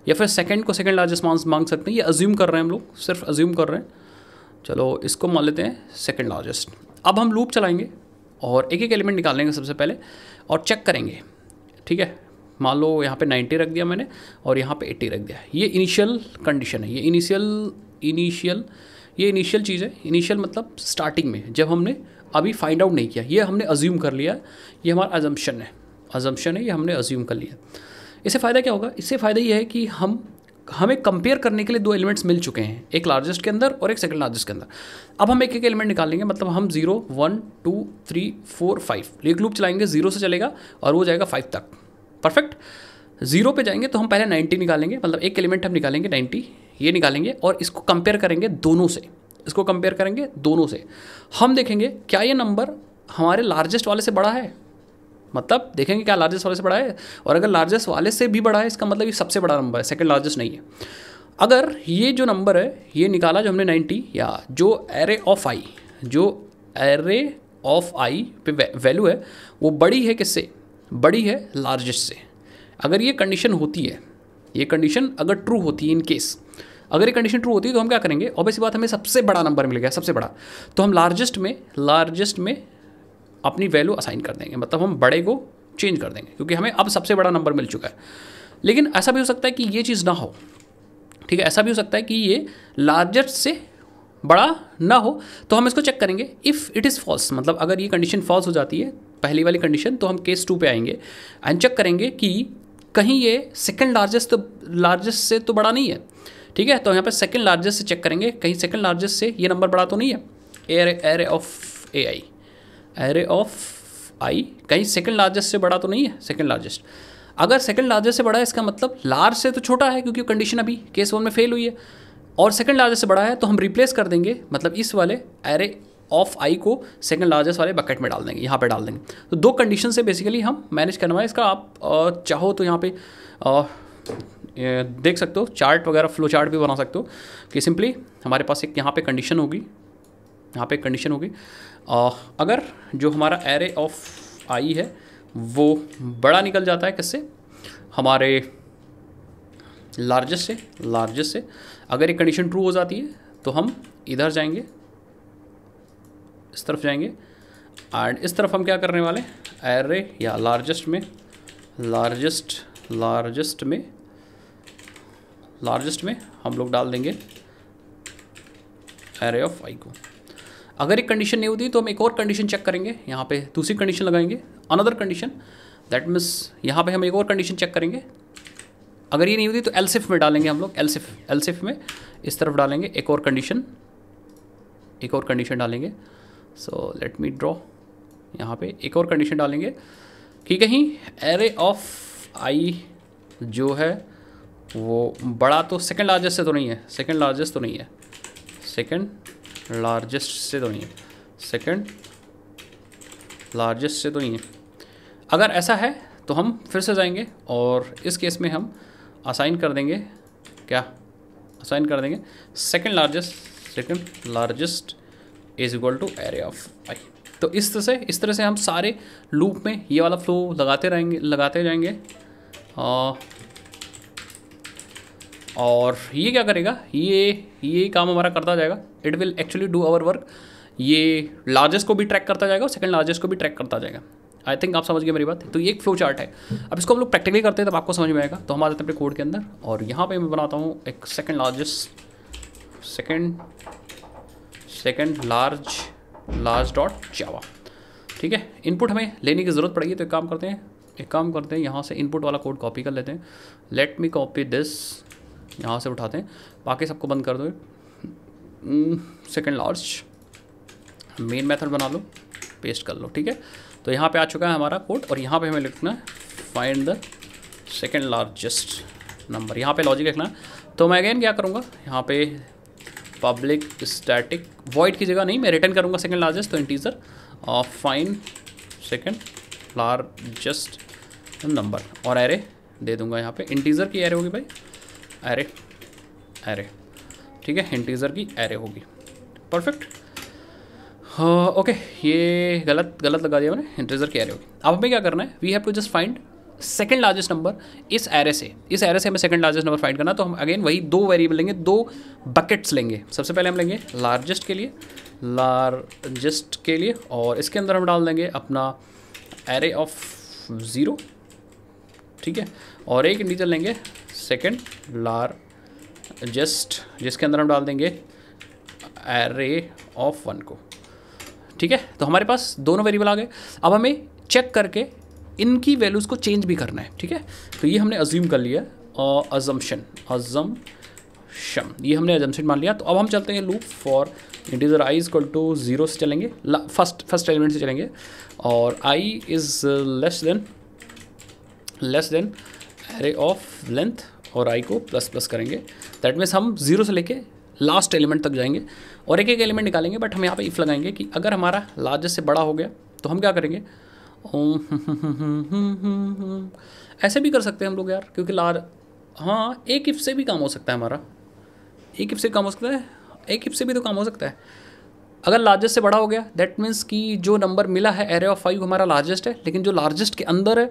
या फिर सेकेंड को सेकेंड लार्जेस्ट मान मांग सकते हैं ये अज्यूम कर रहे हैं हम लोग सिर्फ अज्यूम कर रहे हैं चलो इसको मान लेते हैं सेकेंड लार्जेस्ट अब हम लूप चलाएंगे और एक एक एलिमेंट निकालेंगे सबसे पहले और चेक करेंगे ठीक है मान लो यहाँ पे 90 रख दिया मैंने और यहाँ पे 80 रख दिया ये इनिशियल कंडीशन है ये इनिशियल इनिशियल ये इनिशियल चीज़ है इनिशियल मतलब स्टार्टिंग में जब हमने अभी फाइंड आउट नहीं किया ये हमने अज्यूम कर लिया ये हमारा अजम्पन है अजम्पन है ये हमने अज्यूम कर लिया इससे फ़ायदा क्या होगा इससे फ़ायदा ये है कि हम हमें कंपेयर करने के लिए दो एलिमेंट्स मिल चुके हैं एक लार्जेस्ट के अंदर और एक सेकंड लार्जेस्ट के अंदर अब हम एक एक एलिमेंट निकाल लेंगे मतलब हम zero one two three four five एक लूप चलाएंगे जीरो से चलेगा और वो जाएगा फाइव तक परफेक्ट जीरो पे जाएंगे तो हम पहले नाइन्टी निकालेंगे मतलब एक एलिमेंट हम निकालेंगे नाइन्टी ये निकालेंगे और इसको कंपेयर करेंगे दोनों से इसको कंपेयर करेंगे दोनों से हम देखेंगे क्या ये नंबर हमारे लार्जेस्ट वाले से बड़ा है मतलब देखेंगे क्या लार्जेस्ट वाले से बड़ा है और अगर लार्जेस्ट वाले से भी बड़ा है इसका मतलब ये सबसे बड़ा नंबर है सेकेंड लार्जेस्ट नहीं है अगर ये जो नंबर है ये निकाला जो हमने नाइन्टी या जो एरे ऑफ आई जो एरे ऑफ आई पे वैल्यू है वो बड़ी है किससे बड़ी है लार्जेस्ट से अगर ये कंडीशन होती है ये कंडीशन अगर ट्रू होती है इन केस अगर ये कंडीशन ट्रू होती है तो हम क्या करेंगे ऑब्वियस बात हमें सबसे बड़ा नंबर मिल गया सबसे बड़ा तो हम लार्जेस्ट में लार्जेस्ट में अपनी वैल्यू असाइन कर देंगे मतलब हम बड़े को चेंज कर देंगे क्योंकि हमें अब सबसे बड़ा नंबर मिल चुका है लेकिन ऐसा भी हो सकता है कि ये चीज़ ना हो ठीक है ऐसा भी हो सकता है कि ये लार्जेस्ट से बड़ा ना हो तो हम इसको चेक करेंगे इफ़ इट इज़ फॉल्स मतलब अगर ये कंडीशन फॉल्स हो जाती है पहली वाली कंडीशन तो हम केस टू पे आएंगे एंड चेक करेंगे कि कहीं ये सेकेंड लार्जेस्ट लार्जेस्ट से तो बड़ा नहीं है ठीक है तो यहाँ पर सेकेंड लार्जेस्ट से चेक करेंगे कहीं सेकेंड लार्जेस्ट से ये नंबर बड़ा तो नहीं है array array of a i array of i कहीं सेकेंड लार्जेस्ट से बड़ा तो नहीं है सेकेंड लार्जेस्ट अगर सेकेंड लार्जेस्ट से बड़ा है इसका मतलब लार्ज से तो छोटा है क्योंकि कंडीशन अभी केस वन में फेल हुई है और सेकेंड लार्जेस्ट से बड़ा है तो हम रिप्लेस कर देंगे मतलब इस वाले एरे ऑफ आई को सेकंड लार्जेस्ट वाले बकेट में डाल देंगे यहाँ पे डाल देंगे तो दो कंडीशन से बेसिकली हम मैनेज करना है इसका आप चाहो तो यहाँ पे देख सकते हो चार्ट वगैरह फ्लो चार्ट भी बना सकते हो कि सिंपली हमारे पास एक यहाँ पे कंडीशन होगी यहाँ पे कंडीशन होगी अगर जो हमारा एरे ऑफ आई है वो बड़ा निकल जाता है किससे हमारे लार्जेस्ट से लार्जेस्ट से अगर ये कंडीशन ट्रू हो जाती है तो हम इधर जाएंगे इस तरफ जाएंगे एंड इस तरफ हम क्या करने वाले एरे या लार्जेस्ट में लार्जेस्ट लार्जेस्ट में लार्जेस्ट में हम लोग डाल देंगे एरे ऑफ आई को अगर एक कंडीशन नहीं होती तो हम एक और कंडीशन चेक करेंगे यहाँ पे दूसरी कंडीशन लगाएंगे अनदर कंडीशन दैट मीन्स यहाँ पे हम एक और कंडीशन चेक करेंगे अगर ये नहीं होती तो एलसिफ में डालेंगे हम लोग एलसिफ एलसिफ में इस तरफ डालेंगे एक और कंडीशन एक और कंडीशन डालेंगे सो लेट मी ड्रॉ यहाँ पे एक और कंडीशन डालेंगे कि कहीं एरे ऑफ आई जो है वो बड़ा तो सेकंड लार्जेस्ट से तो नहीं है सेकंड लार्जेस्ट तो नहीं है सेकंड लार्जेस्ट से तो नहीं है सेकंड लार्जेस्ट से तो नहीं है अगर ऐसा है तो हम फिर से जाएंगे और इस केस में हम असाइन कर देंगे क्या असाइन कर देंगे second largest second largest is equal to array of i तो इस तरह से इस तरह से हम सारे लूप में ये वाला फ्लो लगाते रहेंगे लगाते जाएंगे आ, और ये क्या करेगा ये ये काम हमारा करता जाएगा it will actually do our work ये लार्जेस्ट को भी ट्रैक करता जाएगा और सेकेंड लार्जेस्ट को भी ट्रैक करता जाएगा आई थिंक आप समझ गए मेरी बात तो ये एक फ्लो चार्ट है अब इसको हम लोग प्रैक्टिकली करते हैं तब आपको समझ में आएगा तो हम आ जाते हैं अपने कोड के अंदर और यहाँ पे मैं बनाता हूँ एक second largest second second large large dot Java ठीक है इनपुट हमें लेने की ज़रूरत पड़ेगी तो एक काम करते हैं एक काम करते हैं यहाँ से इनपुट वाला कोड कॉपी कर लेते हैं लेट मी कॉपी दिस यहाँ से उठाते हैं बाकी सबको बंद कर दो सेकेंड लार्ज मेन मेथड बना लो पेस्ट कर लो ठीक है तो यहाँ पे आ चुका है हमारा कोड और यहाँ पे हमें लिखना है find the second largest number यहाँ पे लॉजिक लिखना है तो मैं अगेन क्या करूँगा यहाँ पे पब्लिक स्टैटिक वॉइड की जगह नहीं मैं रिटर्न करूँगा सेकेंड लार्जेस्ट तो integer fine second largest number और एरे दे दूंगा यहाँ पे इंटीजर की एरे होगी भाई एरे एरे ठीक है इंटीजर की एरे होगी परफेक्ट ओके uh, ये गलत गलत लगा दिया मैंने इंटीजर की एरे होगी अब हमें क्या करना है we have to just find second largest number इस एरे से इस एरे से हमें सेकंड लार्जेस्ट नंबर फाइंड करना तो हम अगेन वही दो वेरिएबल लेंगे दो बकेट्स लेंगे सबसे पहले हम लेंगे लार्जेस्ट के लिए लार्जेस्ट के लिए और इसके अंदर हम डाल देंगे अपना एरे ऑफ ज़ीरो ठीक है और एक इंडीजर लेंगे सेकेंड लार्जेस्ट जिसके अंदर हम डाल देंगे एरे ऑफ वन को ठीक है तो हमारे पास दोनों वेरिएबल आ गए अब हमें चेक करके इनकी वैल्यूज़ को चेंज भी करना है ठीक है तो ये हमने अज्यूम कर लिया और अजम्पन अजम शम ये हमने एजम्पन मान लिया तो अब हम चलते हैं loop for integer i is equal to zero से चलेंगे फर्स्ट फर्स्ट एलिमेंट से चलेंगे और i is less than less than array of length और आई को प्लस प्लस करेंगे दैट मीन्स हम जीरो से लेके लास्ट एलिमेंट तक जाएंगे और एक एक एलिमेंट निकालेंगे बट हम यहाँ पे इफ लगाएंगे कि अगर हमारा लार्जेस्ट से बड़ा हो गया तो हम क्या करेंगे ओम [laughs] ऐसे भी कर सकते हैं हम लोग यार क्योंकि लार हाँ एक इफ से भी काम हो सकता है हमारा एक इफ से काम हो सकता है एक इफ से भी तो काम हो सकता है अगर लार्जेस्ट से बड़ा हो गया दैट मीन्स कि जो नंबर मिला है एरे ऑफ फाइव हमारा लार्जेस्ट है लेकिन जो लार्जेस्ट के अंदर है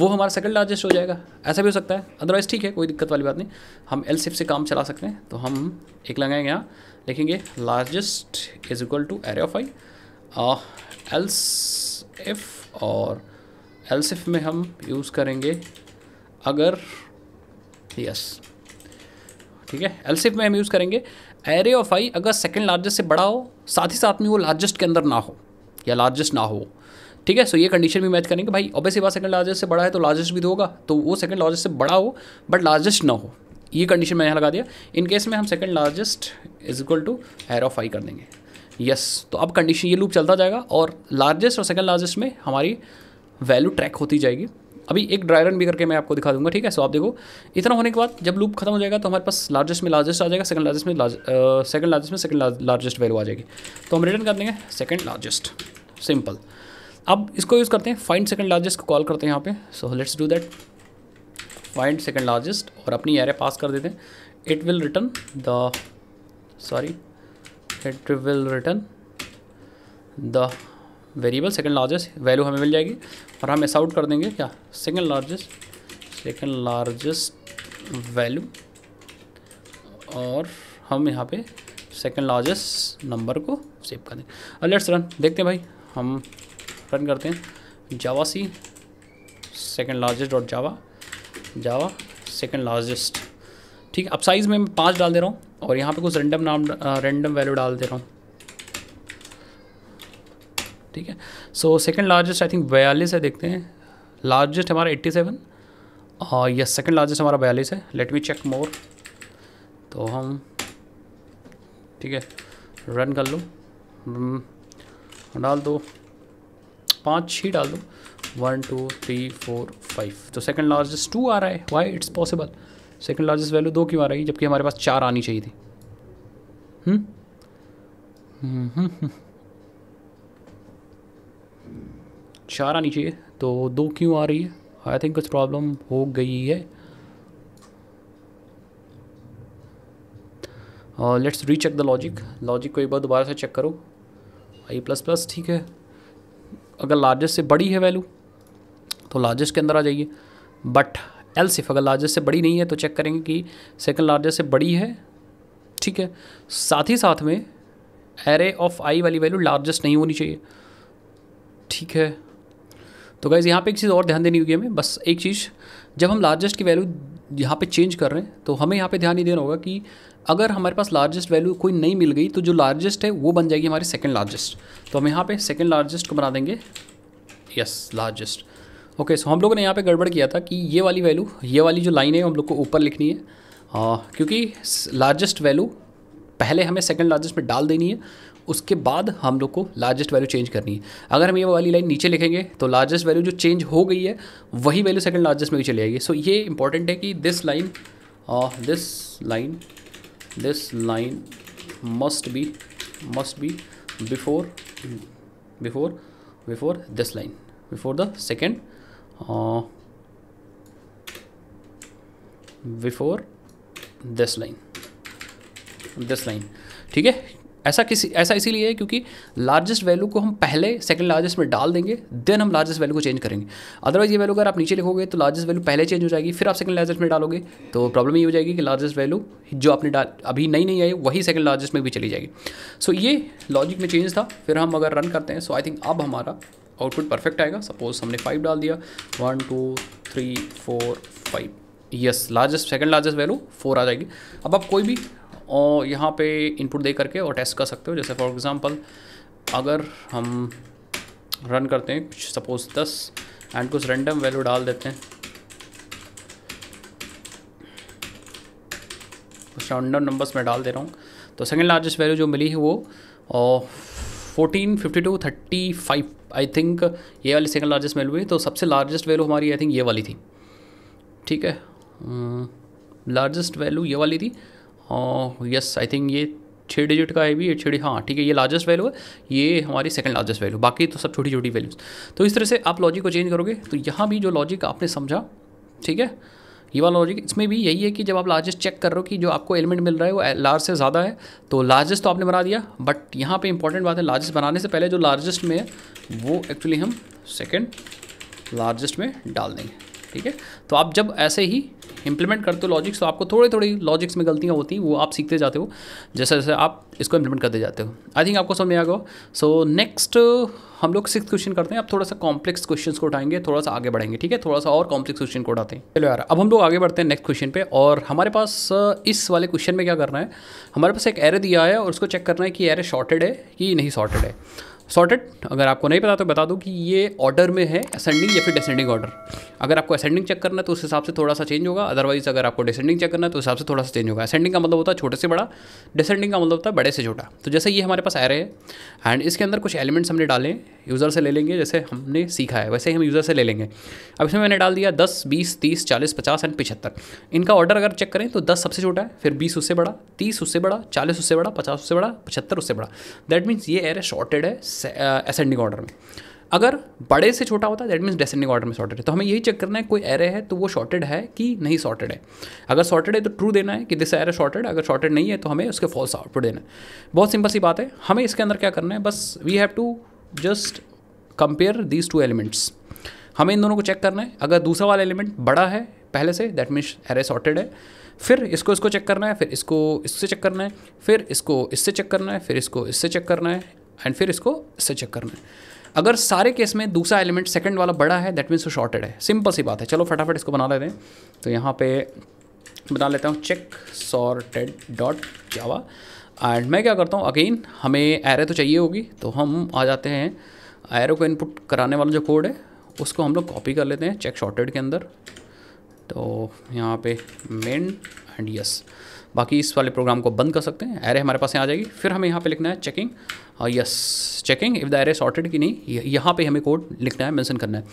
वो हमारा सेकंड लार्जेस्ट हो जाएगा ऐसा भी हो सकता है अदरवाइज ठीक है कोई दिक्कत वाली बात नहीं हम एल सिफ से काम चला सकते हैं तो हम एक लगाएंगे यहाँ लिखेंगे largest is equal to array of five else if और एल्सिफ में हम यूज़ करेंगे अगर यस ठीक है एल्सिफ में हम यूज़ करेंगे एरे ऑफ आई अगर सेकेंड लार्जेस्ट से बड़ा हो साथ ही साथ में वो लार्जेस्ट के अंदर ना हो या लार्जेस्ट ना हो ठीक है सो ये कंडीशन भी मैच करेंगे भाई ऑब्वियसली बात सेकंड लार्जेस्ट से बड़ा है तो लार्जेस्ट भी तो होगा तो वो सेकंड लार्जेस्ट से बड़ा हो बट लार्जेस्ट ना हो ये कंडीशन मैंने यहाँ लगा दिया इन केस में हम second largest is equal to array of i कर देंगे यस तो अब कंडीशन ये लूप चलता जाएगा और लार्जेस्ट और सेकंड लार्जेस्ट में हमारी वैल्यू ट्रैक होती जाएगी अभी एक ड्राई रन भी करके मैं आपको दिखा दूंगा ठीक है सो आप देखो इतना होने के बाद जब लूप खत्म हो जाएगा तो हमारे पास लार्जेस्ट में लार्जेस्ट आ जाएगा सेकंड लार्जेस्ट में सेकंड लार्जेस्ट में सेकंड लार्जेस्ट वैल्यू आ जाएगी तो हम रिटर्न कर देंगे सेकंड लार्जेस्ट सिंपल अब इसको यूज़ करते हैं फाइंड सेकंड लार्जेस्ट को कॉल करते हैं यहाँ पे so let's do that find second largest और अपनी एरे पास कर देते हैं it will return the sorry it will return the variable second largest value हमें मिल जाएगी और हम एस आउट कर देंगे क्या second largest second largest value और हम यहाँ पे सेकेंड लार्जेस्ट नंबर को सेव कर देंगे और लेट्स रन देखते हैं भाई हम रन करते हैं Java c second largest dot Java Java second largest ठीक है अब साइज़ में मैं पाँच डाल दे रहा हूँ और यहाँ पे कुछ रेंडम नाम रेंडम वैल्यू डाल दे रहा हूँ ठीक है so second largest I think बयालीस है देखते हैं लार्जेस्ट हमारा eighty seven yes second largest हमारा बयालीस है लेट मी चेक मोर तो हम ठीक है रन कर लो hmm, डाल दो पाँच ही डाल दो one two three four five तो सेकेंड लार्जेस्ट टू आ रहा है why it's possible second largest value दो क्यों आ रही जबकि हमारे पास चार आनी चाहिए थी हम्म? हम्म, हम्म। चार आनी चाहिए तो दो क्यों आ रही है आई थिंक कुछ प्रॉब्लम हो गई है लेट्स री चेक द लॉजिक लॉजिक को एक बार दोबारा से चेक करो आई प्लस प्लस ठीक है अगर लार्जेस्ट से बड़ी है वैल्यू तो लार्जेस्ट के अंदर आ जाइए बट एलसीफ अगर लार्जेस्ट से बड़ी नहीं है तो चेक करेंगे कि सेकेंड लार्जेस्ट से बड़ी है ठीक है साथ ही साथ में एरे ऑफ आई वाली वैल्यू लार्जेस्ट नहीं होनी चाहिए ठीक है तो गाइज़ यहाँ पे एक चीज़ और ध्यान देनी होगी हमें बस एक चीज़ जब हम लार्जेस्ट की वैल्यू यहाँ पे चेंज कर रहे हैं तो हमें यहाँ पे ध्यान नहीं देना होगा कि अगर हमारे पास लार्जेस्ट वैल्यू कोई नहीं मिल गई तो जो लार्जेस्ट है वो बन जाएगी हमारी सेकेंड लार्जेस्ट तो हम यहाँ पे सेकेंड लार्जेस्ट को बना देंगे यस लार्जेस्ट ओके सो हम लोगों ने यहाँ पे गड़बड़ किया था कि ये वाली वैल्यू ये वाली जो लाइन है हम लोग को ऊपर लिखनी है आ, क्योंकि लार्जेस्ट वैल्यू पहले हमें सेकंड लार्जेस्ट में डाल देनी है उसके बाद हम लोग को लार्जेस्ट वैल्यू चेंज करनी है अगर हम ये वाली लाइन नीचे लिखेंगे तो लार्जेस्ट वैल्यू जो चेंज हो गई है वही वैल्यू सेकंड लार्जेस्ट में भी चली आएगी सो ये इंपॉर्टेंट है कि this line this line this line must be must be before before before this line before the second uh, before this line this line ठीक है ऐसा किसी ऐसा इसीलिए है क्योंकि लार्जेस्ट वैल्यू को हम पहले सेकंड लार्जेस्ट में डाल देंगे देन हम लार्जेस्ट वैल्यू को चेंज करेंगे अदरवाइज ये वैल्यू अगर आप नीचे लिखोगे तो लार्जेस्ट वैल्यू पहले चेंज हो जाएगी फिर आप सेकंड लार्जेस्ट में डालोगे तो प्रॉब्लम ये हो जाएगी कि लार्जेस्ट वैल्यू जो आपने डाल अभी नई नहीं आई वही सेकंड लार्जेस्ट में भी चली जाएगी सो so, ये लॉजिक में चेंज था फिर हम अगर रन करते हैं सो आई थिंक अब हमारा आउटपुट परफेक्ट आएगा सपोज हमने फाइव डाल दिया one two three four five yes largest second largest value four आ जाएगी अब आप कोई भी और यहाँ पे इनपुट दे करके और टेस्ट कर सकते हो जैसे फॉर एग्ज़ाम्पल अगर हम रन करते हैं कुछ सपोज दस एंड कुछ रैंडम वैल्यू डाल देते हैं कुछ रैंडम नंबर्स में डाल दे रहा हूँ तो सेकेंड लार्जेस्ट वैल्यू जो मिली है वो और fourteen fifty two thirty five I think ये वाली सेकंड लार्जेस्ट वैल्यू हुई तो सबसे लार्जेस्ट वैल्यू हमारी आई थिंक ये वाली थी ठीक है लार्जेस्ट अं, वैल्यू ये वाली थी यस आई थिंक ये छः डिजिट का है भी ये छः हाँ ठीक है ये लार्जेस्ट वैल्यू है ये हमारी सेकंड लार्जेस्ट वैल्यू बाकी तो सब छोटी छोटी वैल्यूज तो इस तरह से आप लॉजिक को चेंज करोगे तो यहाँ भी जो लॉजिक आपने समझा ठीक है ये वाला लॉजिक इसमें भी यही है कि जब आप लार्जेस्ट चेक कर रहे हो कि जो आपको एलिमेंट मिल रहा है वो लार्ज से ज़्यादा है तो लार्जेस्ट तो आपने बना दिया बट यहाँ पे इंपॉर्टेंट बात है लार्जेस्ट बनाने से पहले जो लार्जेस्ट में है वो एक्चुअली हम सेकेंड लार्जेस्ट में डाल देंगे ठीक है तो आप जब ऐसे ही इंप्लीमेंट करते हो लॉजिक्स तो आपको थोड़े थोड़ी लॉजिक्स में गलतियाँ होती हैं वो आप सीखते जाते हो जैसे जैसे आप इसको इंप्लीमेंट करते जाते हो आई थिंक आपको समझ में आ गया सो नेक्स्ट हम लोग सिक्स क्वेश्चन करते हैं अब थोड़ा सा कॉम्प्लेक्स क्वेश्चन को उठाएंगे थोड़ा सा आगे बढ़ेंगे ठीक है थोड़ा सा और कॉम्प्लेक्स क्वेश्चन को उठाते हैं चलो यार अब हम लोग आगे बढ़ते हैं नेक्स्ट क्वेश्चन पे और हमारे पास इस वाले क्वेश्चन में क्या करना है हमारे पास एक एरे दिया है और उसको चेक करना है कि एरे शॉर्टेड है कि नहीं शॉर्टेड है सॉर्टेड अगर आपको नहीं पता तो बता दूं कि ये ऑर्डर में है असेंडिंग या फिर डिसेंडिंग ऑर्डर अगर आपको असेंडिंग चेक करना है तो उस हिसाब से थोड़ा सा चेंज होगा अदरवाइज अगर आपको डिसेंडिंग चेक करना है तो उस हिसाब से थोड़ा सा चेंज होगा असेंडिंग का मतलब होता है छोटे से बड़ा डिसेंडिंग का मतलब होता है बड़े से छोटा तो जैसे ये हमारे पास आ रहे हैं एंड इसके अंदर कुछ एलिमेंट्स हमने डाले यूज़र से ले लेंगे जैसे हमने सीखा है वैसे ही हम यूज़र से ले लेंगे अब इसमें मैंने डाल दिया दस बीस तीस चालीस पचास एंड पिछहत्तर इनका ऑर्डर अगर चेक करें तो दस सबसे छोटा है फिर बीस उससे बड़ा तीस उससे बड़ा चालीस उससे बड़ा पचास उससे बड़ा पचहत्तर उससे बड़ा दैट मीन्स ये एरे शॉर्टेड है असेंडिंग ऑर्डर में अगर बड़े से छोटा होता है दैट मीन्स डेसेंडिंग ऑर्डर में सॉर्टेड है तो हमें यही चेक करना है कोई एरे है तो वो शॉर्टेड है कि नहीं सॉर्टेड है अगर सॉर्टेड है तो ट्रू देना है कि दिस एरे शॉर्टेड अगर शॉर्टेड नहीं है तो हमें उसके फॉल्स आउटपुट देना है बहुत सिंपल सी बात है हमें इसके अंदर क्या करना है बस we have to just compare these two elements हमें इन दोनों को चेक करना है अगर दूसरा वाला एलिमेंट बड़ा है पहले say that means array sorted है फिर इसको इसको चेक करना है फिर इसको इससे चेक करना है फिर इसको इससे चेक करना है फिर इसको इससे चेक करना है एंड फिर इसको इससे चेक करना है अगर सारे केस में दूसरा एलिमेंट सेकंड वाला बड़ा है दैट मीन्स वो शॉर्टेड है सिंपल सी बात है चलो फटाफट इसको बना लेते हैं तो यहाँ पे बना लेता हूँ check sorted dot Java and मैं क्या करता हूँ अगेन हमें एरे तो चाहिए होगी तो हम आ जाते हैं एरो को इनपुट कराने वाला जो कोड है उसको हम लोग कॉपी कर लेते हैं चेक शॉर्टेड के अंदर तो यहाँ पे मेन एंड यस बाकी इस वाले प्रोग्राम को बंद कर सकते हैं एरे हमारे पास यहाँ आ जाएगी फिर हमें यहाँ पे लिखना है checking yes checking if the array sorted कि नहीं यहाँ पे हमें कोड लिखना है मेंशन करना है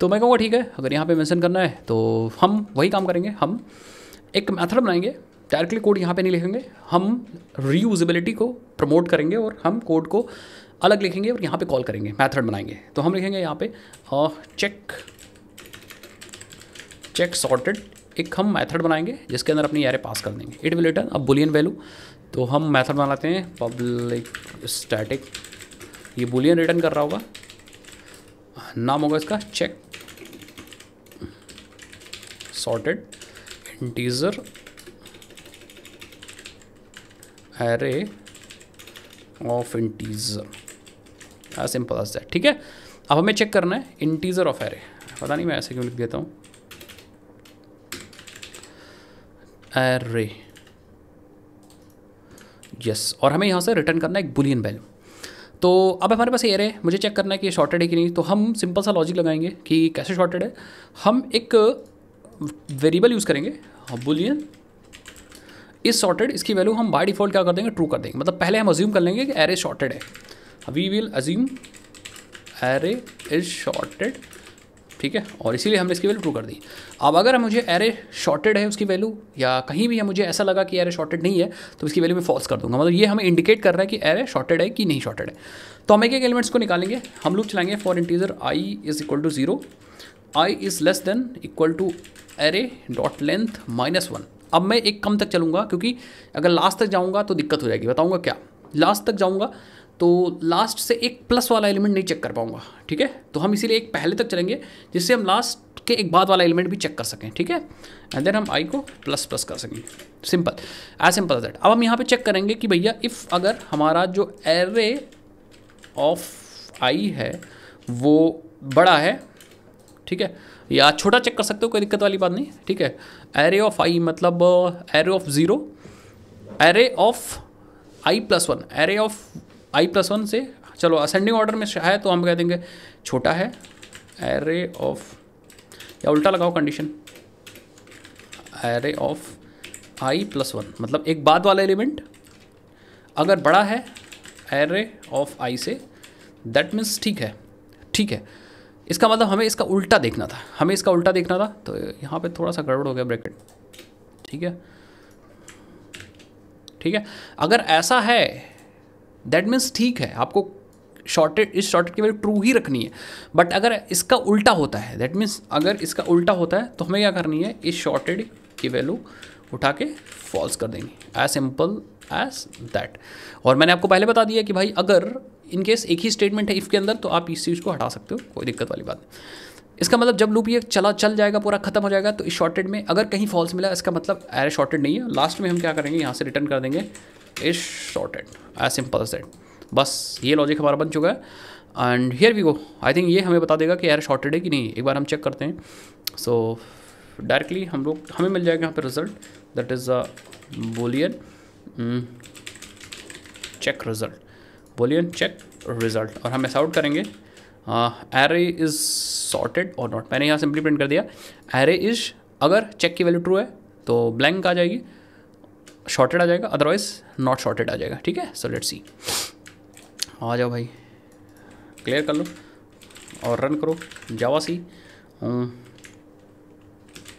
तो मैं कहूँगा ठीक है अगर यहाँ पे मेंशन करना है तो हम वही काम करेंगे हम एक मेथड बनाएंगे डायरेक्टली कोड यहाँ पे नहीं लिखेंगे हम रीयूजेबिलिटी को प्रमोट करेंगे और हम कोड को अलग लिखेंगे और यहाँ पे कॉल करेंगे मैथड बनाएंगे तो हम लिखेंगे यहाँ पे चेक चेक सॉर्टेड एक हम मैथड बनाएंगे जिसके अंदर अपनी एरे पास कर देंगे इट विल रिटर्न अब बुलियन वैल्यू तो हम मेथड बनाते हैं पब्लिक स्टैटिक ये बुलियन रिटर्न कर रहा होगा नाम होगा इसका check sorted integer array of integer as simple as that ठीक है अब हमें चेक करना है इंटीजर ऑफ एरे पता नहीं मैं ऐसे क्यों लिख देता हूँ एरे यस और हमें यहाँ से रिटर्न करना है एक बुलियन वैल्यू तो अब हमारे पास एयर है मुझे चेक करना है कि शॉर्टेड है कि नहीं तो हम सिंपल सा लॉजिक लगाएंगे कि कैसे शॉर्टेड है हम एक वेरिएबल uh, यूज़ करेंगे बुलियन हाँ, इस शॉर्टेड इसकी वैल्यू हम बाय डिफॉल्ट क्या कर देंगे ट्रू कर देंगे मतलब पहले हम अज्यूम कर लेंगे कि एरे शॉर्टेड है we will assume array is sorted ठीक है और इसीलिए हमने इसकी वैल्यू ट्रू कर दी अब अगर मुझे एरे शॉर्टेड है उसकी वैल्यू या कहीं भी मुझे ऐसा लगा कि एरे शॉर्टेड नहीं है तो इसकी वैल्यू मैं फॉल्स कर दूंगा मतलब ये हमें इंडिकेट कर रहा है कि एरे शॉर्टेड है कि नहीं शॉर्टेड है तो हम एक एक एलिमेंट्स को निकालेंगे हम लोग चलाएंगे for integer i is equal to zero i is less than equal to array dot length minus one अब मैं एक कम तक चलूँगा क्योंकि अगर लास्ट तक जाऊंगा तो दिक्कत हो जाएगी बताऊँगा क्या लास्ट तक जाऊंगा तो लास्ट से एक प्लस वाला एलिमेंट नहीं चेक कर पाऊंगा ठीक है तो हम इसीलिए एक पहले तक चलेंगे जिससे हम लास्ट के एक बाद वाला एलिमेंट भी चेक कर सकें ठीक है एंड देन हम आई को प्लस प्लस कर सकेंगे सिंपल एज सिंपल दैट अब हम यहाँ पे चेक करेंगे कि भैया इफ़ अगर हमारा जो एरे ऑफ आई है वो बड़ा है ठीक है या छोटा चेक कर सकते हो कोई दिक्कत वाली बात नहीं ठीक है एरे ऑफ आई मतलब array of zero array of i plus one array of i plus one से चलो असेंडिंग ऑर्डर में है तो हम कह देंगे छोटा है एरे ऑफ या उल्टा लगाओ condition array of i plus one मतलब एक बाद वाला एलिमेंट अगर बड़ा है array of I say that means ठीक है ठीक है इसका मतलब हमें इसका उल्टा देखना था हमें इसका उल्टा देखना था तो यहाँ पे थोड़ा सा गड़बड़ हो गया ब्रैकेट ठीक है ठीक है अगर ऐसा है दैट मीन्स ठीक है आपको शॉर्टेड इस शॉर्टेड की वैल्यू ट्रू ही रखनी है बट अगर इसका उल्टा होता है दैट मीन्स अगर इसका उल्टा होता है तो हमें क्या करनी है इस शॉर्टेड की वैल्यू उठा के फॉल्स कर देंगे एज सिंपल एज दैट और मैंने आपको पहले बता दिया कि भाई अगर इनकेस एक ही स्टेटमेंट है इफ़ के अंदर तो आप इस चीज़ को हटा सकते हो कोई दिक्कत वाली बात नहीं इसका मतलब जब लूप ये चला चल जाएगा पूरा खत्म हो जाएगा तो इस शॉर्टेड में अगर कहीं फॉल्स मिला इसका मतलब एरे शॉर्टेड नहीं है लास्ट में हम क्या करेंगे यहाँ से रिटर्न कर देंगे इस शॉर्टेड एज सिंपल सेट बस ये लॉजिक हमारा बन चुका है and here we go I think ये हमें बता देगा कि एयर शॉर्टेड है कि नहीं एक बार हम चेक करते हैं सो so, डायरेक्टली हम लोग हमें मिल जाएगा यहाँ पर result that is a boolean check result boolean check result और हम ऐसा आउट करेंगे एरे इज सॉर्टेड और नॉट मैंने यहाँ सिंपली प्रिंट कर दिया एरे इज अगर चेक की वैल्यू ट्रू है तो ब्लैंक आ जाएगी शॉर्टेड आ जाएगा अदरवाइज नॉट शॉर्टेड आ जाएगा ठीक है सो लेट्स सी आ जाओ भाई क्लियर कर लो और रन करो Java c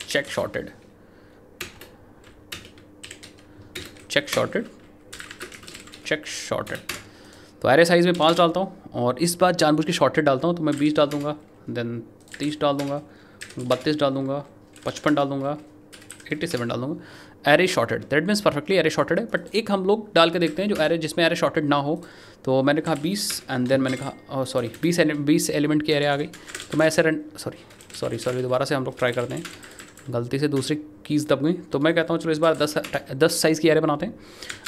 check sorted check sorted check sorted तो एरे साइज़ में पाँच डालता हूँ और इस बार जानबूझ के शॉर्टेड डालता हूँ तो मैं बीस डाल दूँगा देन तीस डाल दूँगा बत्तीस डाल दूँगा पचपन डाल दूँगा एट्टी सेवन डाल दूँगा array sorted that means perfectly array sorted है बट एक हम लोग डाल के देखते हैं जो एरे जिसमें एरे शॉर्टेड ना हो तो मैंने कहा बीस एंड देन मैंने कहा सॉरी oh, बीस बीस एलिमेंट की एरे आ गई तो मैं ऐसे रन सॉरी सॉरी सॉरी दोबारा से हम लोग ट्राई करते हैं गलती से दूसरी कीज़ दब गई तो मैं कहता हूँ चलो इस बार दस दस साइज़ की एरे बनाते हैं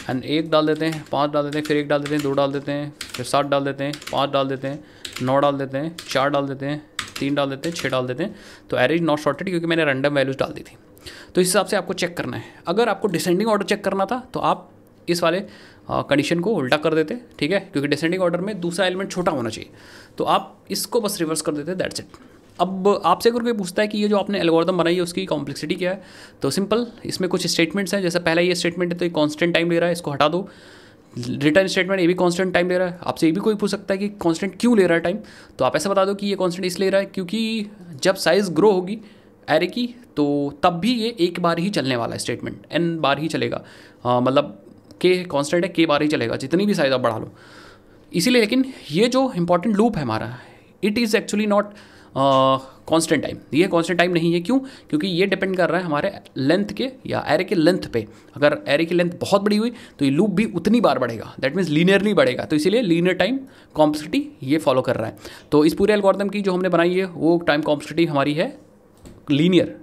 एंड एक डाल देते हैं पाँच डाल देते हैं फिर एक डाल देते हैं दो डाल देते हैं फिर सात डाल देते हैं पाँच डाल देते हैं नौ डाल देते हैं चार डाल देते हैं तीन डाल देते हैं छः डाल देते हैं तो एरेज नॉट शॉर्टेड क्योंकि मैंने रैंडम वैल्यूज डाल दी थी तो इस हिसाब से आपको चेक करना है अगर आपको डिसेंडिंग ऑर्डर चेक करना था तो आप इस वाले कंडीशन को उल्टा कर देते ठीक है क्योंकि डिसेंडिंग ऑर्डर में दूसरा एलिमेंट छोटा होना चाहिए तो आप इसको बस रिवर्स कर देते दैट्स इट अब आपसे अगर कोई पूछता है कि ये जो आपने एल्गोरिथम बनाई है उसकी कॉम्प्लेक्सिटी क्या है तो सिंपल इसमें कुछ स्टेटमेंट्स हैं जैसे पहला ये स्टेटमेंट है तो ये कॉन्स्टेंट टाइम ले रहा है इसको हटा दो रिटर्न स्टेटमेंट ये भी कॉन्स्टेंट टाइम ले रहा है आपसे ये भी कोई पूछ सकता है कि कॉन्स्टेंट क्यों ले रहा है टाइम तो आप ऐसा बता दो कि ये कॉन्स्टेंट इसलिए रहा है क्योंकि जब साइज़ ग्रो होगी एरे की तो तब भी ये एक बार ही चलने वाला है स्टेटमेंट एन बार ही चलेगा मतलब के कॉन्स्टेंट है के बार ही चलेगा जितनी भी साइज़ आप बढ़ा लो इसीलिए लेकिन ये जो इंपॉर्टेंट लूप है हमारा it is actually not constant time ये कांस्टेंट टाइम नहीं है क्यों क्योंकि ये डिपेंड कर रहा है हमारे लेंथ के या एरे के लेंथ पे अगर एरे की लेंथ बहुत बड़ी हुई तो ये लूप भी उतनी बार बढ़ेगा दैट मीन्स लीनियरली बढ़ेगा तो इसीलिए लीनियर टाइम कॉम्पसिटी ये फॉलो कर रहा है तो इस पूरे एल्गोरिथम की जो हमने बनाई है वो टाइम कॉम्पसिटी हमारी है linear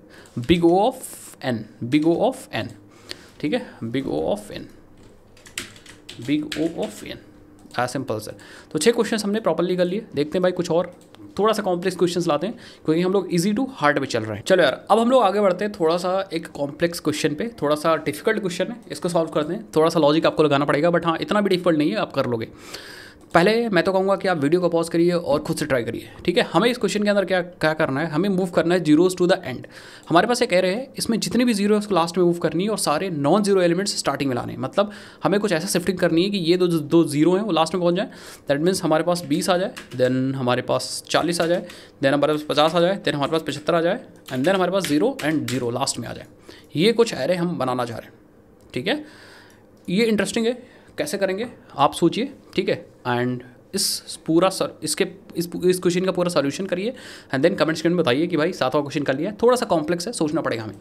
big O of n big O of n ठीक है big O of n big O of n as simple sir तो छः क्वेश्चन हमने प्रॉपरली कर लिए देखते हैं भाई कुछ और थोड़ा सा कॉम्प्लेक्स क्वेश्चन लाते हैं क्योंकि हम लोग ईजी टू हार्ड पे चल रहे हैं चलो यार अब हम लोग आगे बढ़ते हैं थोड़ा सा एक कॉम्प्लेक्स क्वेश्चन पे थोड़ा सा डिफिकल्ट क्वेश्चन है इसको सॉल्व करते हैं थोड़ा सा लॉजिक आपको लगाना पड़ेगा बट हाँ इतना भी डिफिकल्ट नहीं है आप कर लोगे पहले मैं तो कहूँगा कि आप वीडियो को पॉज करिए और खुद से ट्राई करिए ठीक है हमें इस क्वेश्चन के अंदर क्या क्या करना है हमें मूव करना है जीरोज़ टू द एंड हमारे पास एक एरे है इसमें जितने भी जीरो है उसको लास्ट में मूव करनी है और सारे नॉन जीरो एलिमेंट्स स्टार्टिंग में लाने मतलब हमें कुछ ऐसा शिफ्टिंग करनी है कि ये दो दो जीरो हैं वो लास्ट में पहुँच जाए दैट मीन्स हमारे पास बीस आ जाए देन हमारे पास चालीस आ जाए देन हमारे पास पचास आ जाए देन हमारे पास पचहत्तर आ जाए एंड देन हमारे पास जीरो एंड जीरो लास्ट में आ जाए ये कुछ एरे हम बनाना चाह रहे हैं ठीक है ये इंटरेस्टिंग है कैसे करेंगे आप सोचिए ठीक है एंड इस पूरा सर इसके इस इस क्वेश्चन का पूरा सोल्यूशन करिए एंड देन कमेंट सेक्शन में बताइए कि भाई सातवां क्वेश्चन कर लिया थोड़ा सा कॉम्प्लेक्स है सोचना पड़ेगा हमें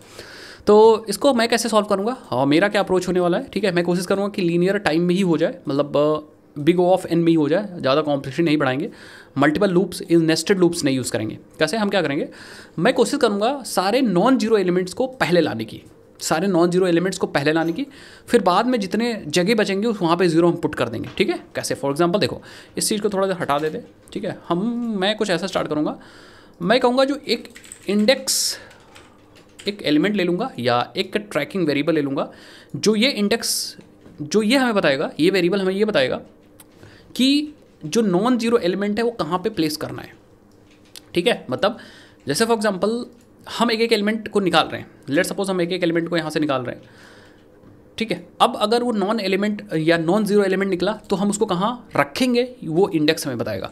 तो इसको मैं कैसे सॉल्व करूँगा और मेरा क्या अप्रोच होने वाला है ठीक है मैं कोशिश करूँगा कि लीनियर टाइम में ही हो जाए मतलब बिग ओ ऑफ एन में ही हो जाए ज़्यादा कॉम्प्लेक्सिटी नहीं बढ़ाएंगे मल्टीपल लूप्स इन नेस्टेड लूप्स नहीं यूज़ करेंगे कैसे हम क्या करेंगे मैं कोशिश करूँगा सारे नॉन जीरो एलिमेंट्स को पहले लाने की सारे नॉन जीरो एलिमेंट्स को पहले लाने की फिर बाद में जितने जगह बचेंगे उस वहाँ पे जीरो हम पुट कर देंगे ठीक है कैसे फॉर एग्जांपल देखो इस चीज़ को थोड़ा सा हटा देते ठीक है हम मैं कुछ ऐसा स्टार्ट करूँगा मैं कहूँगा जो एक इंडेक्स एक एलिमेंट ले लूँगा या एक ट्रैकिंग वेरिएबल ले लूँगा जो ये इंडेक्स जो ये हमें बताएगा ये वेरिएबल हमें ये बताएगा कि जो नॉन जीरो एलिमेंट है वो कहाँ पे प्लेस करना है ठीक है मतलब जैसे फॉर एग्जांपल हम एक एक एलिमेंट को निकाल रहे हैं लेट सपोज हम एक एक एलिमेंट को यहाँ से निकाल रहे हैं ठीक है अब अगर वो नॉन एलिमेंट या नॉन जीरो एलिमेंट निकला तो हम उसको कहाँ रखेंगे वो इंडेक्स हमें बताएगा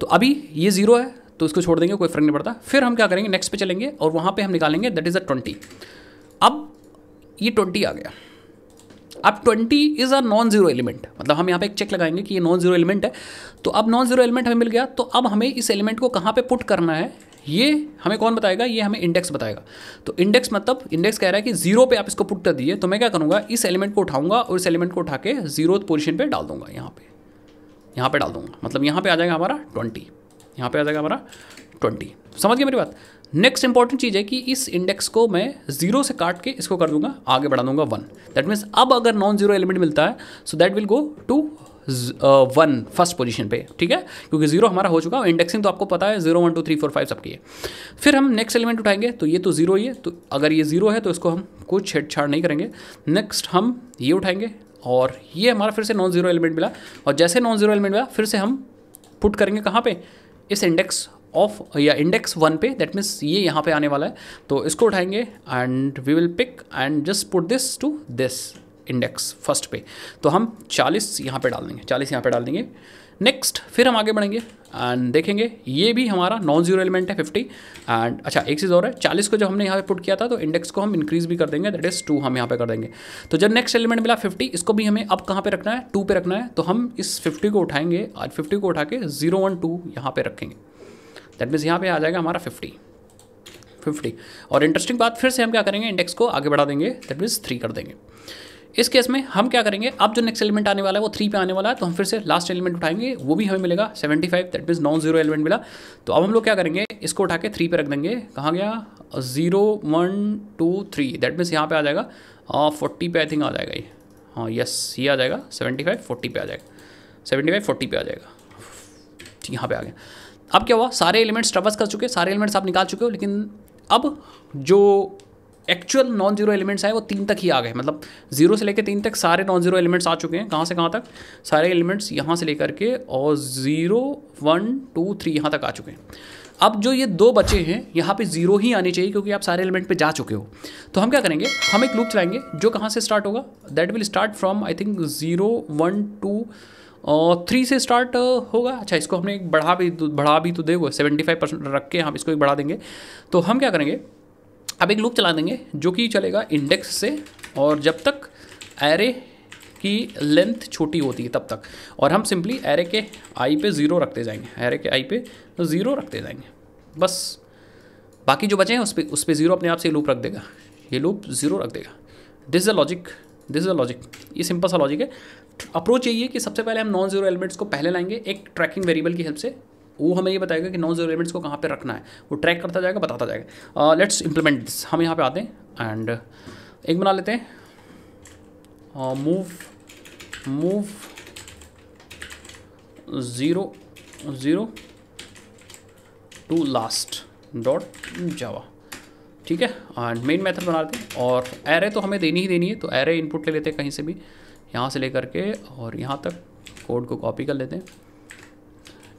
तो अभी ये जीरो है तो इसको छोड़ देंगे कोई फर्क नहीं पड़ता फिर हम क्या करेंगे नेक्स्ट पे चलेंगे और वहाँ पे हम निकालेंगे दैट इज़ अ ट्वेंटी अब ये ट्वेंटी आ गया अब twenty is a non zero element मतलब हम यहाँ पे एक चेक लगाएंगे कि ये नॉन जीरो एलिमेंट है तो अब नॉन जीरो एलिमेंट हमें मिल गया तो अब हमें इस एलिमेंट को कहाँ पे पुट करना है ये हमें कौन बताएगा ये हमें इंडेक्स बताएगा तो इंडेक्स मतलब इंडेक्स कह रहा है कि जीरो पे आप इसको पुट कर दिए तो मैं क्या करूँगा इस एलिमेंट को उठाऊंगा और इस एलिमेंट को उठा के जीरो पोजिशन पर डाल दूंगा यहाँ पर यहाँ पर डाल दूंगा मतलब यहाँ पर आ जाएगा हमारा ट्वेंटी यहाँ पर आ जाएगा हमारा ट्वेंटी समझ गए मेरी बात नेक्स्ट इंपॉर्टेंट चीज़ है कि इस इंडेक्स को मैं जीरो से काट के इसको कर दूंगा आगे बढ़ा दूंगा वन दैट मीन्स अब अगर नॉन जीरो एलिमेंट मिलता है so that will go to one first position पे ठीक है क्योंकि जीरो हमारा हो चुका है इंडेक्सिंग तो आपको पता है zero one two three four five सबकी है फिर हम नेक्स्ट एलिमेंट उठाएंगे तो ये तो जीरो ही है तो अगर ये जीरो है तो इसको हम कुछ छेड़छाड़ नहीं करेंगे नेक्स्ट हम ये उठाएंगे और ये हमारा फिर से नॉन जीरो एलिमेंट मिला और जैसे नॉन जीरो एलिमेंट मिला फिर से हम पुट करेंगे कहाँ पे इस इंडेक्स ऑफ या इंडेक्स वन पे दैट मीन्स ये यहाँ पे आने वाला है तो इसको उठाएंगे and we will pick and just put this to this index first पे तो हम चालीस यहाँ पे डाल देंगे चालीस यहाँ पे डाल देंगे नेक्स्ट फिर हम आगे बढ़ेंगे एंड देखेंगे ये भी हमारा नॉन जीरो एलिमेंट है फिफ्टी एंड अच्छा एक चीज़ और है चालीस को जब हमने यहाँ पे पुट किया था तो इंडेक्स को हम इंक्रीज भी कर देंगे दैट इज़ टू हम यहाँ पे कर देंगे तो जब नेक्स्ट एलिमेंट मिला फिफ्टी इसको भी हमें अब कहाँ पे रखना है टू पे रखना है तो हम इस फिफ्टी को उठाएंगे आज फिफ्टी को उठा के जीरो वन टू यहाँ पर रखेंगे दैट मीन्स यहाँ पर आ जाएगा हमारा फिफ्टी फिफ्टी और इंटरेस्टिंग बात फिर से हम क्या करेंगे इंडेक्स को आगे बढ़ा देंगे दैट मीन्स थ्री कर देंगे इस केस में हम क्या करेंगे अब जो नेक्स्ट एलिमेंट आने वाला है वो थ्री पे आने वाला है तो हम फिर से लास्ट एलिमेंट उठाएंगे वो भी हमें मिलेगा seventy five that means non zero element मिला तो अब हम लोग क्या करेंगे इसको उठा के थ्री पे रख देंगे कहाँ गया zero one two three that means यहाँ पे आ जाएगा फोर्टी हाँ, पे आई थिंक आ जाएगा ये हाँ यस ये आ जाएगा सेवेंटी फाइव फोर्टी पे आ जाएगा सेवेंटी फाइव फोर्टी पे आ जाएगा यहाँ पे आ गया अब क्या हुआ सारे एलिमेंट्स ट्रवस कर चुके सारे एलिमेंट्स आप निकाल चुके हो लेकिन अब जो एक्चुअल नॉन जीरो एलिमेंट्स आए वो तीन तक ही आ गए मतलब जीरो से लेकर तीन तक सारे नॉन जीरो एलिमेंट्स आ चुके हैं कहाँ से कहाँ तक सारे एलिमेंट्स यहाँ से लेकर के और ज़ीरो वन टू थ्री यहाँ तक आ चुके हैं अब जो ये दो बचे हैं यहाँ पे जीरो ही आने चाहिए क्योंकि आप सारे एलिमेंट पे जा चुके हो तो हम क्या करेंगे हम एक लूप चलाएंगे जो कहाँ से स्टार्ट होगा that will start from I think zero one two three से स्टार्ट uh, होगा अच्छा इसको हमने एक बढ़ा भी बढ़ा भी तो देगा सेवेंटी फाइव परसेंट रख के हम इसको एक बढ़ा देंगे तो हम क्या करेंगे अब एक लूप चला देंगे जो कि चलेगा इंडेक्स से और जब तक एरे की लेंथ छोटी होती है तब तक और हम सिंपली एरे के आई पे ज़ीरो रखते जाएंगे एरे के आई पे ज़ीरो रखते जाएंगे बस बाकी जो बचे हैं उस पर उस पर ज़ीरो अपने आप से लूप रख देगा ये लूप ज़ीरो रख देगा this the logic this the logic ये सिंपल सा लॉजिक है अप्रोच यही है कि सबसे पहले हम नॉन जीरो एलिमेंट्स को पहले लाएंगे एक ट्रैकिंग वेरिएबल की हेल्प से वो हमें ये बताएगा कि नॉन जीरो एलिमेंट्स को कहाँ पे रखना है वो ट्रैक करता जाएगा बताता जाएगा लेट्स इम्प्लीमेंट दिस हम यहाँ पे आते हैं एंड एक बना लेते हैं move move zero zero to last dot Java ठीक है एंड मेन मेथड बना लेते हैं और एरे तो हमें देनी ही देनी है तो एरे इनपुट ले लेते हैं कहीं से भी यहाँ से लेकर के और यहाँ तक कोड को कॉपी कर लेते हैं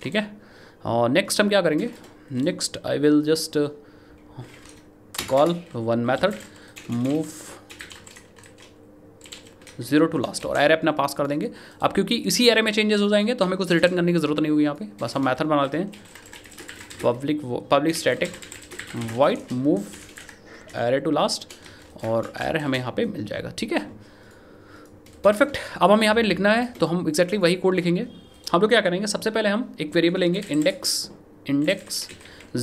ठीक है और नेक्स्ट हम क्या करेंगे next I will just call one method move zero to last और एरे अपना पास कर देंगे अब क्योंकि इसी एरे में चेंजेस हो जाएंगे तो हमें कुछ रिटर्न करने की ज़रूरत नहीं होगी यहाँ पे बस हम मैथड बनाते हैं public public static void move array to last और एरे हमें यहाँ पे मिल जाएगा ठीक है परफेक्ट अब हमें यहाँ पे लिखना है तो हम एग्जैक्टली exactly वही कोड लिखेंगे हम लोग क्या करेंगे सबसे पहले हम एक वेरिएबल लेंगे इंडेक्स इंडेक्स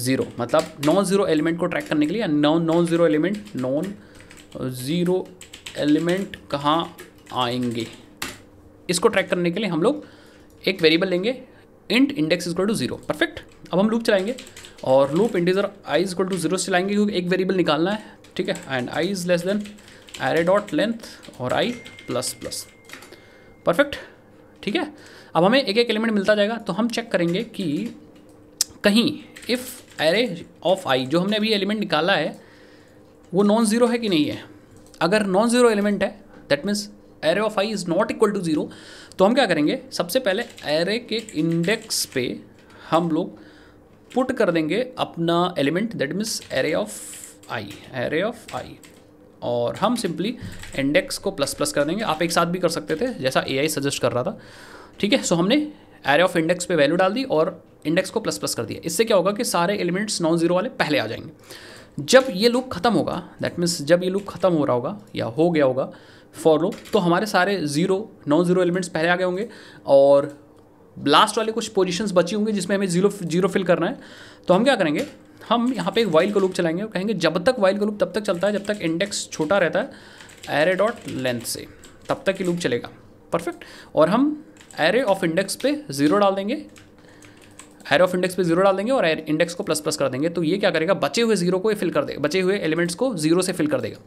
ज़ीरो मतलब नॉन ज़ीरो एलिमेंट को ट्रैक करने के लिए non non zero element non zero element कहाँ आएंगे इसको ट्रैक करने के लिए हम लोग एक वेरिएबल लेंगे int index is equal to zero perfect अब हम लूप चलाएंगे और loop integer i is equal to zero चलाएंगे क्योंकि एक वेरिएबल निकालना है ठीक है and i is less than array dot length और आई प्लस प्लस परफेक्ट ठीक है अब हमें एक एक एलिमेंट मिलता जाएगा तो हम चेक करेंगे कि कहीं इफ़ एरे ऑफ आई जो हमने अभी एलिमेंट निकाला है वो नॉन ज़ीरो है कि नहीं है अगर नॉन ज़ीरो एलिमेंट है that means array of i is not equal to zero तो हम क्या करेंगे सबसे पहले एरे के इंडेक्स पे हम लोग पुट कर देंगे अपना element that means array of i array of i और हम सिंपली इंडेक्स को प्लस प्लस कर देंगे आप एक साथ भी कर सकते थे जैसा ए सजेस्ट कर रहा था ठीक है सो हमने एरे ऑफ इंडेक्स पे वैल्यू डाल दी और इंडेक्स को प्लस प्लस कर दिया इससे क्या होगा कि सारे एलिमेंट्स नॉन जीरो वाले पहले आ जाएंगे जब ये लूप खत्म होगा दैट मीन्स जब ये लूप खत्म हो रहा होगा या हो गया होगा फॉर लूप तो हमारे सारे जीरो नॉन जीरो एलिमेंट्स पहले आ गए होंगे और लास्ट वाले कुछ पोजिशंस बची होंगी जिसमें हमें जीरो जीरो फिल करना है तो हम क्या करेंगे हम यहाँ पे एक वाइल का लूप चलाएंगे और कहेंगे जब तक वाइल का लूप तब तक चलता है जब तक इंडेक्स छोटा रहता है एरे डॉट लेंथ से तब तक ये लूप चलेगा परफेक्ट और हम एरे ऑफ इंडेक्स पे ज़ीरो डाल देंगे एरे ऑफ इंडेक्स पे जीरो डाल देंगे और एर इंडेक्स को प्लस प्लस कर देंगे तो ये क्या करेगा बचे हुए जीरो को फिल कर देगा बचे हुए एलिमेंट्स को जीरो से फिल कर देगा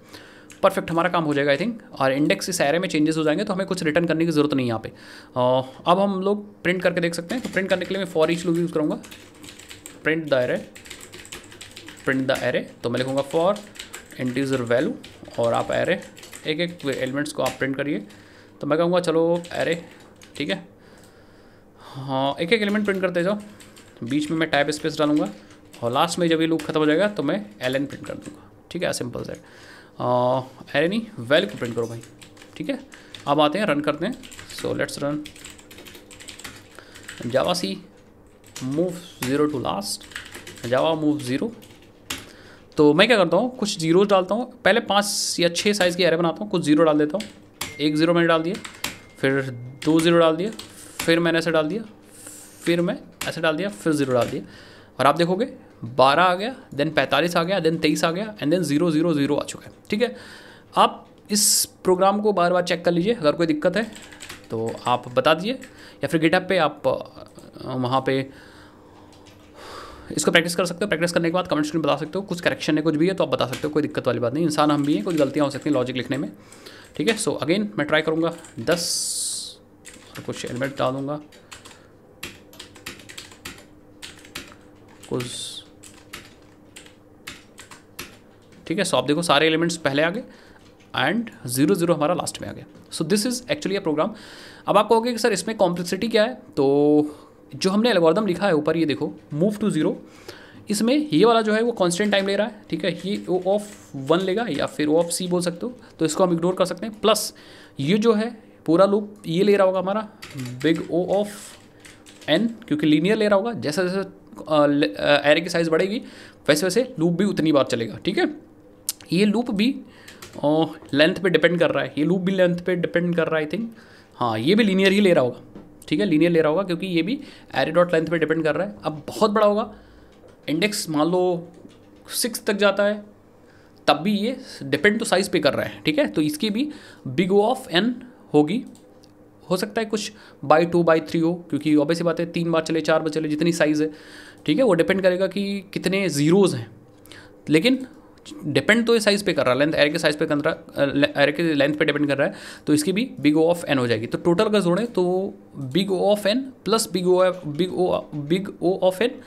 परफेक्ट हमारा काम हो जाएगा आई थिंक और इंडेक्स इस एरे में चेंजेस हो जाएंगे तो हमें कुछ रिटर्न करने की जरूरत नहीं यहाँ पे अब हम लोग प्रिंट करके देख सकते हैं तो प्रिंट करने के लिए मैं फॉर ईच लूप यूज़ करूँगा print the array print the array तो मैं लिखूँगा फॉर इंटीजर वैल्यू और आप एरे एक एक एलिमेंट्स को आप प्रिंट करिए तो मैं कहूँगा चलो एरे ठीक है हाँ एक एक एलिमेंट प्रिंट करते जाओ बीच में मैं टाइप स्पेस डालूंगा और लास्ट में जब ये लूप खत्म हो जाएगा तो मैं एल एन प्रिंट कर दूंगा ठीक है सिंपल सेट एल नहीं वेल को प्रिंट करो भाई ठीक है अब आते हैं रन करते हैं so let's run Java C move zero to last Java move zero तो मैं क्या करता हूँ कुछ जीरोज डालता हूँ पहले पाँच या छः साइज़ की एरे बनाता हूँ कुछ ज़ीरो डाल देता हूँ एक ज़ीरो मैंने डाल दिया फिर दो ज़ीरो डाल दिया फिर मैंने ऐसे डाल दिया फिर मैं ऐसे डाल दिया फिर ज़ीरो डाल दिया और आप देखोगे बारह आ गया देन पैंतालीस आ गया देन तेईस आ गया and then zero zero zero आ चुका है ठीक है आप इस प्रोग्राम को बार बार चेक कर लीजिए अगर कोई दिक्कत है तो आप बता दीजिए या फिर गिटअप पे आप वहाँ पे इसको प्रैक्टिस कर सकते हो प्रैक्टिस करने के बाद कमेंट्स में बता सकते हो कुछ करेक्शन है कुछ भी है तो आप बता सकते हो कोई दिक्कत वाली बात नहीं इंसान हम भी हैं कुछ गलतियाँ हो सकती हैं लॉजिक लिखने में ठीक है सो अगेन मैं ट्राई करूँगा दस और कुछ एलिमेंट डालूँगा कुछ ठीक है सो आप देखो सारे एलिमेंट्स पहले आ गए एंड जीरो जीरो हमारा लास्ट में आ गया so this is actually a program अब आप कहोगे कि सर इसमें कॉम्प्लेक्सिटी क्या है तो जो हमने एल्गोरिदम लिखा है ऊपर ये देखो मूव टू ज़ीरो इसमें ये वाला जो है वो कांस्टेंट टाइम ले रहा है ठीक है ये ओ ऑफ वन लेगा या फिर ओ ऑफ सी बोल सकते हो तो इसको हम इग्नोर कर सकते हैं प्लस ये जो है पूरा लूप ये ले रहा होगा हमारा बिग ओ ऑफ एन क्योंकि लीनियर ले रहा होगा जैसा जैसा एरे की साइज़ बढ़ेगी वैसे वैसे लूप भी उतनी बार चलेगा ठीक है ये लूप भी लेंथ पे डिपेंड कर रहा है ये लूप भी लेंथ पे डिपेंड कर रहा है आई थिंक हाँ ये भी लीनियर ही ले रहा होगा ठीक है लीनियर ले रहा होगा क्योंकि ये भी एरे डॉट लेंथ पर डिपेंड कर रहा है अब बहुत बड़ा होगा इंडेक्स मान लो सिक्स तक जाता है तब भी ये डिपेंड तो साइज़ पे कर रहा है ठीक है तो इसकी भी बिग ओ ऑफ एन होगी हो सकता है कुछ बाई टू बाई थ्री हो क्योंकि ऑबे सी बात है तीन बार चले चार बार चले जितनी साइज़ है ठीक है वो डिपेंड करेगा कि कितने ज़ीरोज़ हैं लेकिन डिपेंड तो ये साइज़ पे कर रहा है लेंथ एरे के साइज़ पे कर रहा है uh, एरे के लेंथ पे डिपेंड कर रहा है तो इसकी भी बिग ओ ऑफ एन हो जाएगी तो टोटल का जोड़ें तो big O of N plus big O big O big O of N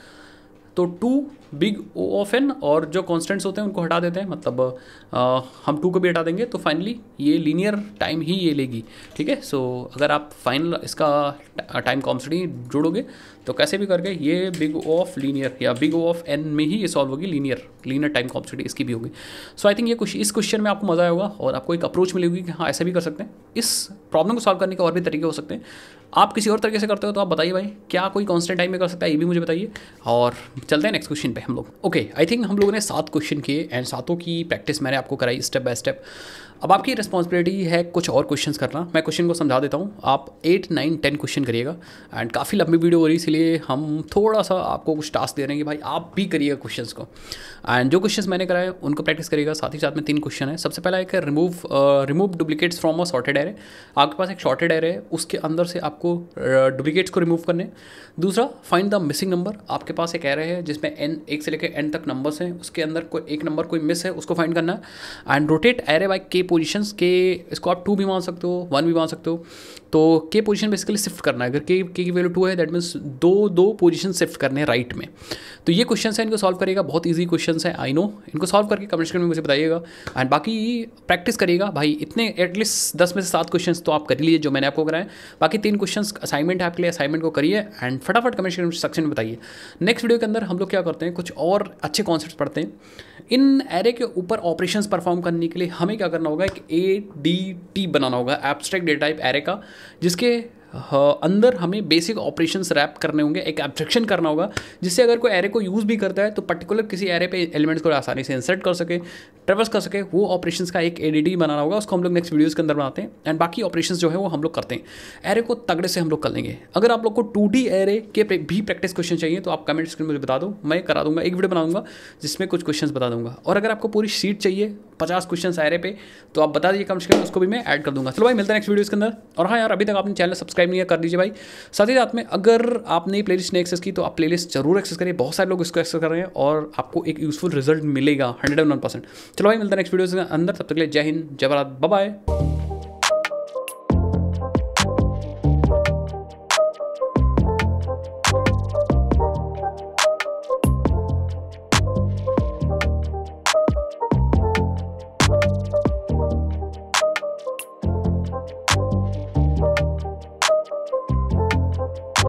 तो two big O of N और जो कॉन्स्टेंट्स होते हैं उनको हटा देते हैं मतलब आ, uh, हम टू को भी हटा देंगे तो फाइनली ये लीनियर टाइम ही ये लेगी ठीक है सो अगर आप फाइनल इसका टाइम uh, कॉम्सडी जोड़ोगे तो कैसे भी करके ये बिग ओ ऑफ लीनियर या बिग ओ ऑफ एन में ही ये सॉल्व होगी लीनियर लीनियर टाइम कॉम्प्लेक्सिटी इसकी भी होगी सो आई थिंक ये कुछ इस क्वेश्चन में आपको मजा आएगा और आपको एक अप्रोच मिलेगी कि हाँ ऐसे भी कर सकते हैं इस प्रॉब्लम को सॉल्व करने के और भी तरीके हो सकते हैं आप किसी और तरीके से करते हो तो आप बताइए भाई क्या कोई कॉन्स्टेंट टाइम में कर सकता है ये भी मुझे बताइए और चलते हैं नेक्स्ट क्वेश्चन पे हम लोग ओके आई थिंक हम लोगों ने सात क्वेश्चन किए एंड सातों की प्रैक्टिस मैंने आपको कराई स्टेप बाय स्टेप अब आपकी रिस्पॉन्सिबिलिटी है कुछ और क्वेश्चन करना मैं क्वेश्चन को समझा देता हूँ आप एट नाइन टेन क्वेश्चन करिएगा एंड काफ़ी लंबी वीडियो हो रही इसलिए हम थोड़ा सा आपको कुछ टास्क दे रहे हैं कि भाई आप भी करिएगा क्वेश्चन को एंड जो क्वेश्चन मैंने कराए उनको प्रैक्टिस करिएगा साथ ही साथ में तीन क्वेश्चन है सबसे पहला एक है remove remove duplicates from a sorted array आपके पास एक शॉर्टेड एरे है उसके अंदर से आपको डुप्लीकेट्स को रिमूव करने दूसरा फाइंड द मिसिंग नंबर आपके पास एक एरे है जिसमें एन एक से लेकर एन तक नंबर्स हैं उसके अंदर कोई एक नंबर कोई मिस है उसको फाइंड करना and rotate array by K position के इसको आप टू भी मान सकते हो वन भी मान सकते हो तो के पोजीशन बेसिकली शिफ्ट करना है अगर के के की वैल्यू टू है दैट मीन्स दो दो पोजीशन शिफ्ट करने हैं राइट में तो ये क्वेश्चन है इनको सॉल्व करेगा बहुत ईजी क्वेश्चन है आई नो इनको सॉल्व करके कमेंट्स में मुझे बताइएगा एंड बाकी प्रैक्टिस करिएगा भाई इतने एटलीस्ट दस में से सात क्वेश्चन तो आप कर लीजिए जो मैंने आपको कराए बाकी तीन क्वेश्चन असाइनमेंट है आपके लिए असाइनमेंट को करिए एंड फटाफट कमेंट सेक्शन में बताइए नेक्स्ट वीडियो के अंदर हम लोग क्या करते हैं कुछ और अच्छे कॉन्सेप्ट पढ़ते हैं इन एरे के ऊपर ऑपरेशन परफॉर्म करने के लिए हमें क्या करना होगा एक ए डी टी बनाना होगा एब्स्ट्रैक्ट डेटा टाइप एरे का जिसके अंदर हमें बेसिक ऑपरेशन रैप करने होंगे एक एब्जेक्शन करना होगा जिससे अगर कोई एरे को यूज़ भी करता है तो पर्टिकुलर किसी एरे पे एलिमेंट्स को आसानी से इंसर्ट कर सके ट्रेवर्स कर सके वो ऑपरेशंस का एक एडीडी बनाना होगा उसको हम लोग नेक्स्ट वीडियोज़ के अंदर बनाते हैं एंड बाकी ऑपरेशन जो है वो हम लोग करते हैं एरे को तगड़े से हम लोग कर लेंगे अगर आप लोग को टू एरे के भी प्रैक्टिस क्वेश्चन चाहिए तो आप कमेंट स्क्रीन मुझे बता दो मैं करा दूंगा एक वीडियो बनाऊंगा जिसमें कुछ क्वेश्चन बता दूंगा और अगर आपको पूरी शीट चाहिए पचास क्वेश्चन आए रहे पे तो आप बता दीजिए कम से कम उसको भी मैं ऐड कर दूंगा चलो भाई मिलता है नेक्स्ट वीडियो के अंदर और हाँ यार अभी तक आपने चैनल सब्सक्राइब नहीं कर दीजिए भाई साथ ही साथ में अगर आपने प्ले लिस्ट नहीं एक्सेस की तो आप प्ले लिस्ट जरूर एक्सेस करिए बहुत सारे लोग इसको एक्सेस कर रहे हैं और आपको एक यूजफुल रिजल्ट मिलेगा हंड्रेड एंड वन परसेंट चलो भाई मिलता है नेक्स्ट वीडियो के अंदर तब तक के लिए जय हिंद जय भारत बाय